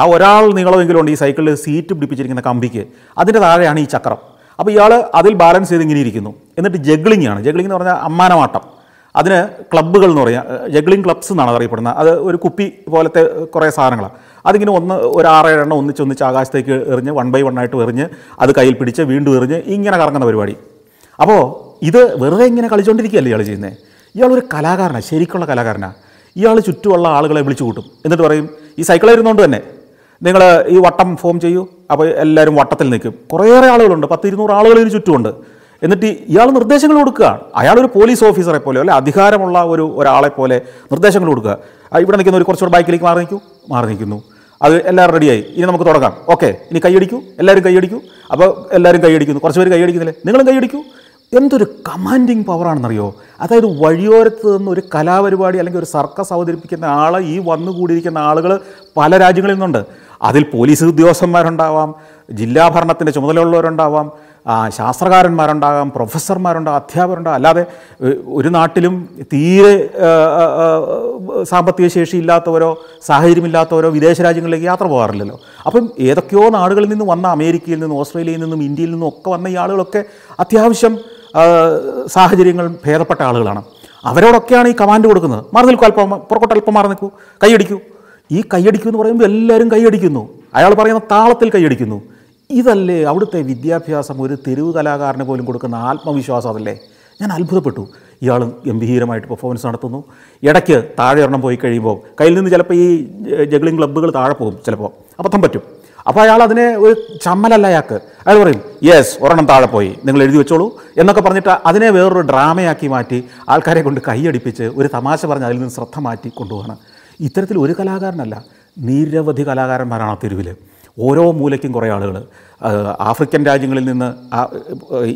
ആ ഒരാൾ നീളമെങ്കിലും ഉണ്ട് ഈ സൈക്കിളിൽ സീറ്റ് പിടിപ്പിച്ചിരിക്കുന്ന കമ്പിക്ക് അതിൻ്റെ താഴെയാണ് ഈ ചക്രം അപ്പോൾ ഇയാൾ അതിൽ ബാലൻസ് ചെയ്ത് ഇങ്ങനെ ഇരിക്കുന്നു എന്നിട്ട് ജഗ്ലിംഗ് ആണ് ജഗ്ലിംഗ് എന്ന് പറഞ്ഞാൽ അമ്മാനമാട്ടം അതിന് ക്ലബ്ബുകൾ എന്ന് പറയാം ജഗ്ലിംഗ് ക്ലബ്സ് എന്നാണ് അറിയപ്പെടുന്നത് അത് ഒരു കുപ്പി പോലത്തെ കുറേ സാധനങ്ങളാണ് അതിങ്ങനെ ഒന്ന് ഒരു ആറേഴ് എണ്ണം ഒന്നിച്ചൊന്നിച്ച് ആകാശത്തേക്ക് എറിഞ്ഞ് വൺ ബൈ വൺ ആയിട്ട് എറിഞ്ഞ് അത് കയ്യിൽ പിടിച്ച് വീണ്ടും എറിഞ്ഞ് ഇങ്ങനെ കറങ്ങുന്ന പരിപാടി അപ്പോൾ ഇത് വെറുതെ ഇങ്ങനെ കളിച്ചുകൊണ്ടിരിക്കുകയല്ലേ ഇയാൾ ചെയ്യുന്നത് ഇയാൾ ഒരു കലാകാരനാണ് ശരിക്കുള്ള കലാകാരനാണ് ഇയാൾ ചുറ്റുമുള്ള ആളുകളെ വിളിച്ചു കൂട്ടും എന്നിട്ട് പറയും ഈ സൈക്കിളായിരുന്നുകൊണ്ട് തന്നെ നിങ്ങൾ ഈ വട്ടം ഫോം ചെയ്യൂ അപ്പോൾ എല്ലാവരും വട്ടത്തിൽ നിൽക്കും കുറേയേറെ ആളുകളുണ്ട് പത്ത് ഇരുന്നൂറ് ആളുകൾ ഇതിന് ചുറ്റുമുണ്ട് എന്നിട്ട് ഇയാൾ നിർദ്ദേശങ്ങൾ കൊടുക്കുകയാണ് അയാളൊരു പോലീസ് ഓഫീസറെ പോലെ അല്ലെ അധികാരമുള്ള ഒരു ഒരാളെ പോലെ നിർദ്ദേശങ്ങൾ കൊടുക്കുക ഇവിടെ നിൽക്കുന്ന ഒരു കുറച്ചുകൂടെ ബൈക്കിലേക്ക് മാറി നിൽക്കൂ മാറി നിൽക്കുന്നു അത് എല്ലാവരും റെഡിയായി ഇനി നമുക്ക് തുടങ്ങാം ഓക്കെ ഇനി കൈയടിക്കൂ എല്ലാവരും കൈയടിക്കൂ അപ്പോൾ എല്ലാവരും കൈയടിക്കുന്നു കുറച്ച് പേര് കൈയടിക്കുന്നില്ലേ നിങ്ങളും കൈയടിക്കൂ എന്തൊരു കമാൻഡിങ് പവറാണെന്നറിയോ അതായത് വഴിയോരത്ത് നിന്ന് ഒരു കലാപരിപാടി അല്ലെങ്കിൽ ഒരു സർക്കസ് അവതരിപ്പിക്കുന്ന ആളെ ഈ വന്നുകൂടിയിരിക്കുന്ന ആളുകൾ പല രാജ്യങ്ങളിൽ നിന്നുണ്ട് അതിൽ പോലീസ് ഉദ്യോഗസ്ഥന്മാരുണ്ടാവാം ജില്ലാ ഭരണത്തിൻ്റെ ചുമതലയുള്ളവരുണ്ടാവാം ശാസ്ത്രകാരന്മാരുണ്ടാകാം പ്രൊഫസർമാരുണ്ടാകാം അധ്യാപകരുണ്ടാകാം അല്ലാതെ ഒരു നാട്ടിലും തീരെ സാമ്പത്തിക ശേഷി ഇല്ലാത്തവരോ സാഹചര്യമില്ലാത്തവരോ വിദേശ രാജ്യങ്ങളിലേക്ക് യാത്ര പോകാറില്ലല്ലോ അപ്പം ഏതൊക്കെയോ നാടുകളിൽ നിന്ന് വന്ന അമേരിക്കയിൽ നിന്നും ഓസ്ട്രേലിയയിൽ നിന്നും ഇന്ത്യയിൽ നിന്നും ഒക്കെ വന്ന ഈ ആളുകളൊക്കെ അത്യാവശ്യം സാഹചര്യങ്ങൾ ഭേദപ്പെട്ട ആളുകളാണ് അവരോടൊക്കെയാണ് ഈ കമാൻഡ് കൊടുക്കുന്നത് മാറി നിൽക്കും അല്പം പുറകോട്ട് അല്പം മാറി നിൽക്കൂ കൈയടിക്കൂ ഈ കൈയടിക്കൂ എന്ന് പറയുമ്പോൾ എല്ലാവരും കൈയടിക്കുന്നു അയാൾ പറയുന്ന താളത്തിൽ കൈയടിക്കുന്നു ഇതല്ലേ അവിടുത്തെ വിദ്യാഭ്യാസം ഒരു തെരുവ് കലാകാരന് പോലും കൊടുക്കുന്ന ആത്മവിശ്വാസം അതല്ലേ ഞാൻ അത്ഭുതപ്പെട്ടു ഇയാൾ ഗംഭീരമായിട്ട് പെർഫോമൻസ് നടത്തുന്നു ഇടയ്ക്ക് താഴെ എണ്ണം പോയി കഴിയുമ്പോൾ കയ്യിൽ നിന്ന് ചിലപ്പോൾ ഈ ജഗ്ലിംഗ് ക്ലബ്ബുകൾ താഴെ പോകും ചിലപ്പോൾ അബദ്ധം പറ്റും അപ്പോൾ അയാൾ അതിനെ ഒരു ചമ്മലല്ല അയാൾക്ക് അയാൾ പറയും യെസ് ഒരെണ്ണം താഴെ പോയി നിങ്ങൾ എഴുതി വെച്ചോളൂ എന്നൊക്കെ പറഞ്ഞിട്ട് അതിനെ വേറൊരു ഡ്രാമയാക്കി മാറ്റി ആൾക്കാരെ കൊണ്ട് കൈയടിപ്പിച്ച് ഒരു തമാശ പറഞ്ഞ് അതിൽ നിന്ന് ശ്രദ്ധ മാറ്റി കൊണ്ടുപോകണം ഇത്തരത്തിൽ ഒരു കലാകാരനല്ല നിരവധി കലാകാരന്മാരാണ് തെരുവിൽ ഓരോ മൂലയ്ക്കും കുറേ ആളുകൾ ആഫ്രിക്കൻ രാജ്യങ്ങളിൽ നിന്ന്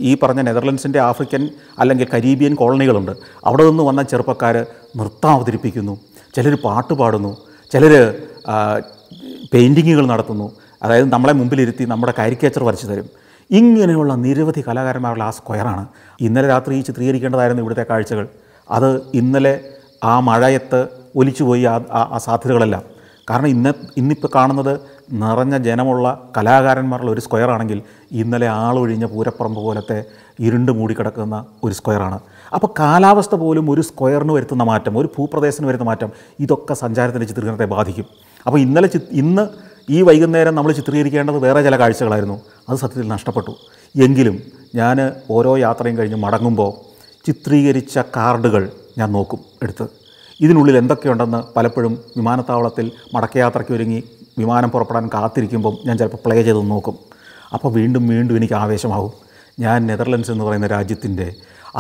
ഈ പറഞ്ഞ നെതർലൻഡ്സിൻ്റെ ആഫ്രിക്കൻ അല്ലെങ്കിൽ കരീബിയൻ കോളനികളുണ്ട് അവിടെ നിന്ന് വന്ന ചെറുപ്പക്കാർ നൃത്തം അവതരിപ്പിക്കുന്നു ചിലർ പാട്ട് പാടുന്നു ചിലർ പെയിൻറ്റിങ്ങുകൾ നടത്തുന്നു അതായത് നമ്മളെ മുമ്പിലിരുത്തി നമ്മുടെ കാരിക്കേച്ചർ വരച്ചു തരും ഇങ്ങനെയുള്ള നിരവധി കലാകാരന്മാരുള്ള ആ സ്ക്വയറാണ് ഇന്നലെ രാത്രി ചിത്രീകരിക്കേണ്ടതായിരുന്നു ഇവിടുത്തെ കാഴ്ചകൾ അത് ഇന്നലെ ആ മഴയത്ത് ഒലിച്ചുപോയി ആ ആ സാധ്യതകളെല്ലാം കാരണം ഇന്ന് ഇന്നിപ്പോൾ കാണുന്നത് നിറഞ്ഞ ജനമുള്ള കലാകാരന്മാരുള്ള ഒരു സ്ക്വയറാണെങ്കിൽ ഇന്നലെ ആളൊഴിഞ്ഞ പൂരപ്പറമ്പ് പോലത്തെ ഇരുണ്ട് മൂടിക്കിടക്കുന്ന ഒരു സ്ക്വയറാണ് അപ്പോൾ കാലാവസ്ഥ പോലും ഒരു സ്ക്വയറിന് വരുത്തുന്ന മാറ്റം ഒരു ഭൂപ്രദേശത്തിന് വരുന്ന മാറ്റം ഇതൊക്കെ സഞ്ചാരത്തിൻ്റെ ചിത്രീകരണത്തെ ബാധിക്കും അപ്പോൾ ഇന്നലെ ഇന്ന് ഈ വൈകുന്നേരം നമ്മൾ ചിത്രീകരിക്കേണ്ടത് വേറെ ചില കാഴ്ചകളായിരുന്നു അത് സത്യത്തിൽ നഷ്ടപ്പെട്ടു എങ്കിലും ഞാൻ ഓരോ യാത്രയും കഴിഞ്ഞ് മടങ്ങുമ്പോൾ ചിത്രീകരിച്ച കാർഡുകൾ ഞാൻ നോക്കും എടുത്ത് ഇതിനുള്ളിൽ എന്തൊക്കെയുണ്ടെന്ന് പലപ്പോഴും വിമാനത്താവളത്തിൽ മടക്കയാത്രയ്ക്ക് ഒരുങ്ങി വിമാനം പുറപ്പെടാൻ കാത്തിരിക്കുമ്പം ഞാൻ ചിലപ്പോൾ പ്ലേ ചെയ്ത് നോക്കും അപ്പോൾ വീണ്ടും വീണ്ടും എനിക്ക് ആവേശമാകും ഞാൻ നെതർലൻഡ്സ് എന്ന് പറയുന്ന രാജ്യത്തിൻ്റെ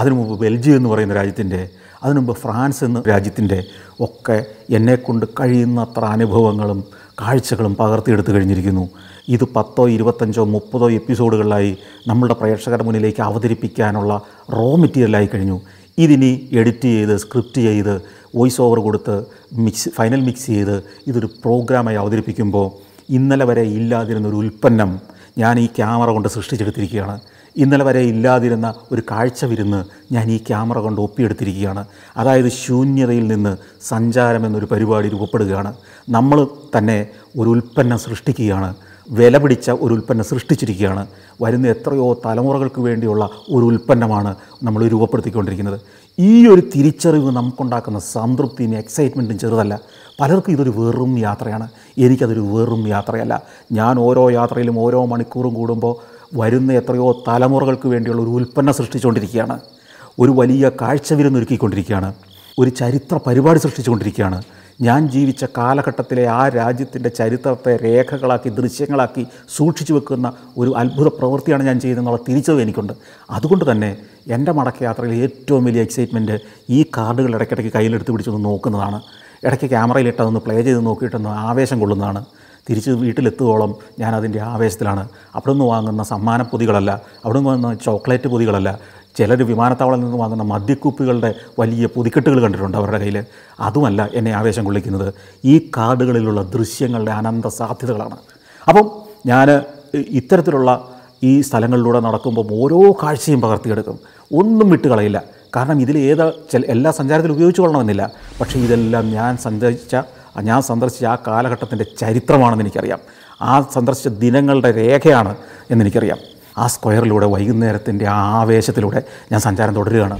അതിനു മുമ്പ് ബെൽജിയം എന്ന് പറയുന്ന രാജ്യത്തിൻ്റെ അതിനു മുമ്പ് ഫ്രാൻസ് എന്ന രാജ്യത്തിൻ്റെ ഒക്കെ എന്നെക്കൊണ്ട് കഴിയുന്നത്ര അനുഭവങ്ങളും കാഴ്ചകളും പകർത്തിയെടുത്തു കഴിഞ്ഞിരിക്കുന്നു ഇത് പത്തോ ഇരുപത്തഞ്ചോ മുപ്പതോ എപ്പിസോഡുകളിലായി നമ്മളുടെ പ്രേക്ഷകരുടെ മുന്നിലേക്ക് അവതരിപ്പിക്കാനുള്ള റോ മെറ്റീരിയലായി കഴിഞ്ഞു ഇതിനി എഡിറ്റ് ചെയ്ത് സ്ക്രിപ്റ്റ് ചെയ്ത് വോയിസ് ഓവർ കൊടുത്ത് മിക്സ് ഫൈനൽ മിക്സ് ചെയ്ത് ഇതൊരു പ്രോഗ്രാമായി അവതരിപ്പിക്കുമ്പോൾ ഇന്നലെ വരെ ഇല്ലാതിരുന്നൊരു ഉൽപ്പന്നം ഞാൻ ഈ ക്യാമറ കൊണ്ട് സൃഷ്ടിച്ചെടുത്തിരിക്കുകയാണ് ഇന്നലെ വരെ ഇല്ലാതിരുന്ന ഒരു കാഴ്ച വിരുന്ന് ഞാൻ ഈ ക്യാമറ കൊണ്ട് ഒപ്പിയെടുത്തിരിക്കുകയാണ് അതായത് ശൂന്യതയിൽ നിന്ന് സഞ്ചാരം എന്നൊരു പരിപാടി രൂപപ്പെടുകയാണ് നമ്മൾ തന്നെ ഒരു ഉൽപ്പന്നം സൃഷ്ടിക്കുകയാണ് വില പിടിച്ച ഒരു ഉൽപ്പന്നം സൃഷ്ടിച്ചിരിക്കുകയാണ് വരുന്ന എത്രയോ തലമുറകൾക്ക് വേണ്ടിയുള്ള ഒരു ഉൽപ്പന്നമാണ് നമ്മൾ രൂപപ്പെടുത്തിക്കൊണ്ടിരിക്കുന്നത് ഈ ഒരു തിരിച്ചറിവ് നമുക്കുണ്ടാക്കുന്ന സംതൃപ്തിയും എക്സൈറ്റ്മെൻറ്റും ചെറുതല്ല പലർക്കും ഇതൊരു വെറും യാത്രയാണ് എനിക്കതൊരു വെറും യാത്രയല്ല ഞാൻ ഓരോ യാത്രയിലും ഓരോ മണിക്കൂറും കൂടുമ്പോൾ വരുന്ന എത്രയോ തലമുറകൾക്ക് വേണ്ടിയുള്ള ഒരു ഉൽപ്പന്നം സൃഷ്ടിച്ചുകൊണ്ടിരിക്കുകയാണ് ഒരു വലിയ കാഴ്ച വിരുന്നൊരുക്കിക്കൊണ്ടിരിക്കുകയാണ് ഒരു ചരിത്ര പരിപാടി സൃഷ്ടിച്ചുകൊണ്ടിരിക്കുകയാണ് ഞാൻ ജീവിച്ച കാലഘട്ടത്തിലെ ആ രാജ്യത്തിൻ്റെ ചരിത്രത്തെ രേഖകളാക്കി ദൃശ്യങ്ങളാക്കി സൂക്ഷിച്ചു വെക്കുന്ന ഒരു അത്ഭുത പ്രവൃത്തിയാണ് ഞാൻ ചെയ്യുന്നതെന്നുള്ള തിരിച്ചത് എനിക്കുണ്ട് അതുകൊണ്ട് തന്നെ എൻ്റെ മടക്കയാത്രയിൽ ഏറ്റവും വലിയ എക്സൈറ്റ്മെൻറ്റ് ഈ കാർഡുകൾ ഇടയ്ക്കിടയ്ക്ക് കയ്യിലെടുത്ത് പിടിച്ചൊന്ന് നോക്കുന്നതാണ് ഇടയ്ക്ക് ക്യാമറയിലിട്ടതൊന്ന് പ്ലേ ചെയ്ത് നോക്കിയിട്ടൊന്ന് ആവേശം കൊള്ളുന്നതാണ് തിരിച്ച് വീട്ടിലെത്തുവോളം ഞാൻ അതിൻ്റെ ആവേശത്തിലാണ് അവിടെ നിന്ന് വാങ്ങുന്ന സമ്മാന പൊതികളല്ല അവിടെ നിന്ന് വാങ്ങുന്ന ചോക്ലേറ്റ് പൊതികളല്ല ചിലർ വിമാനത്താവളത്തിൽ നിന്ന് വാങ്ങുന്ന മദ്യക്കുപ്പികളുടെ വലിയ പൊതിക്കെട്ടുകൾ കണ്ടിട്ടുണ്ട് അവരുടെ കയ്യിൽ അതുമല്ല എന്നെ ആവേശം കൊള്ളിക്കുന്നത് ഈ കാർഡുകളിലുള്ള ദൃശ്യങ്ങളുടെ അനന്ത സാധ്യതകളാണ് അപ്പം ഞാൻ ഇത്തരത്തിലുള്ള ഈ സ്ഥലങ്ങളിലൂടെ നടക്കുമ്പം ഓരോ കാഴ്ചയും പകർത്തിയെടുക്കും ഒന്നും കളയില്ല കാരണം ഇതിൽ ഏതാ എല്ലാ സഞ്ചാരത്തിലും ഉപയോഗിച്ചു കൊള്ളണമെന്നില്ല പക്ഷേ ഇതെല്ലാം ഞാൻ സഞ്ചരിച്ച ഞാൻ സന്ദർശിച്ച ആ കാലഘട്ടത്തിൻ്റെ ചരിത്രമാണെന്ന് എനിക്കറിയാം ആ സന്ദർശിച്ച ദിനങ്ങളുടെ രേഖയാണ് എന്നെനിക്കറിയാം ആ സ്ക്വയറിലൂടെ വൈകുന്നേരത്തിൻ്റെ ആ ആവേശത്തിലൂടെ ഞാൻ സഞ്ചാരം തുടരുകയാണ്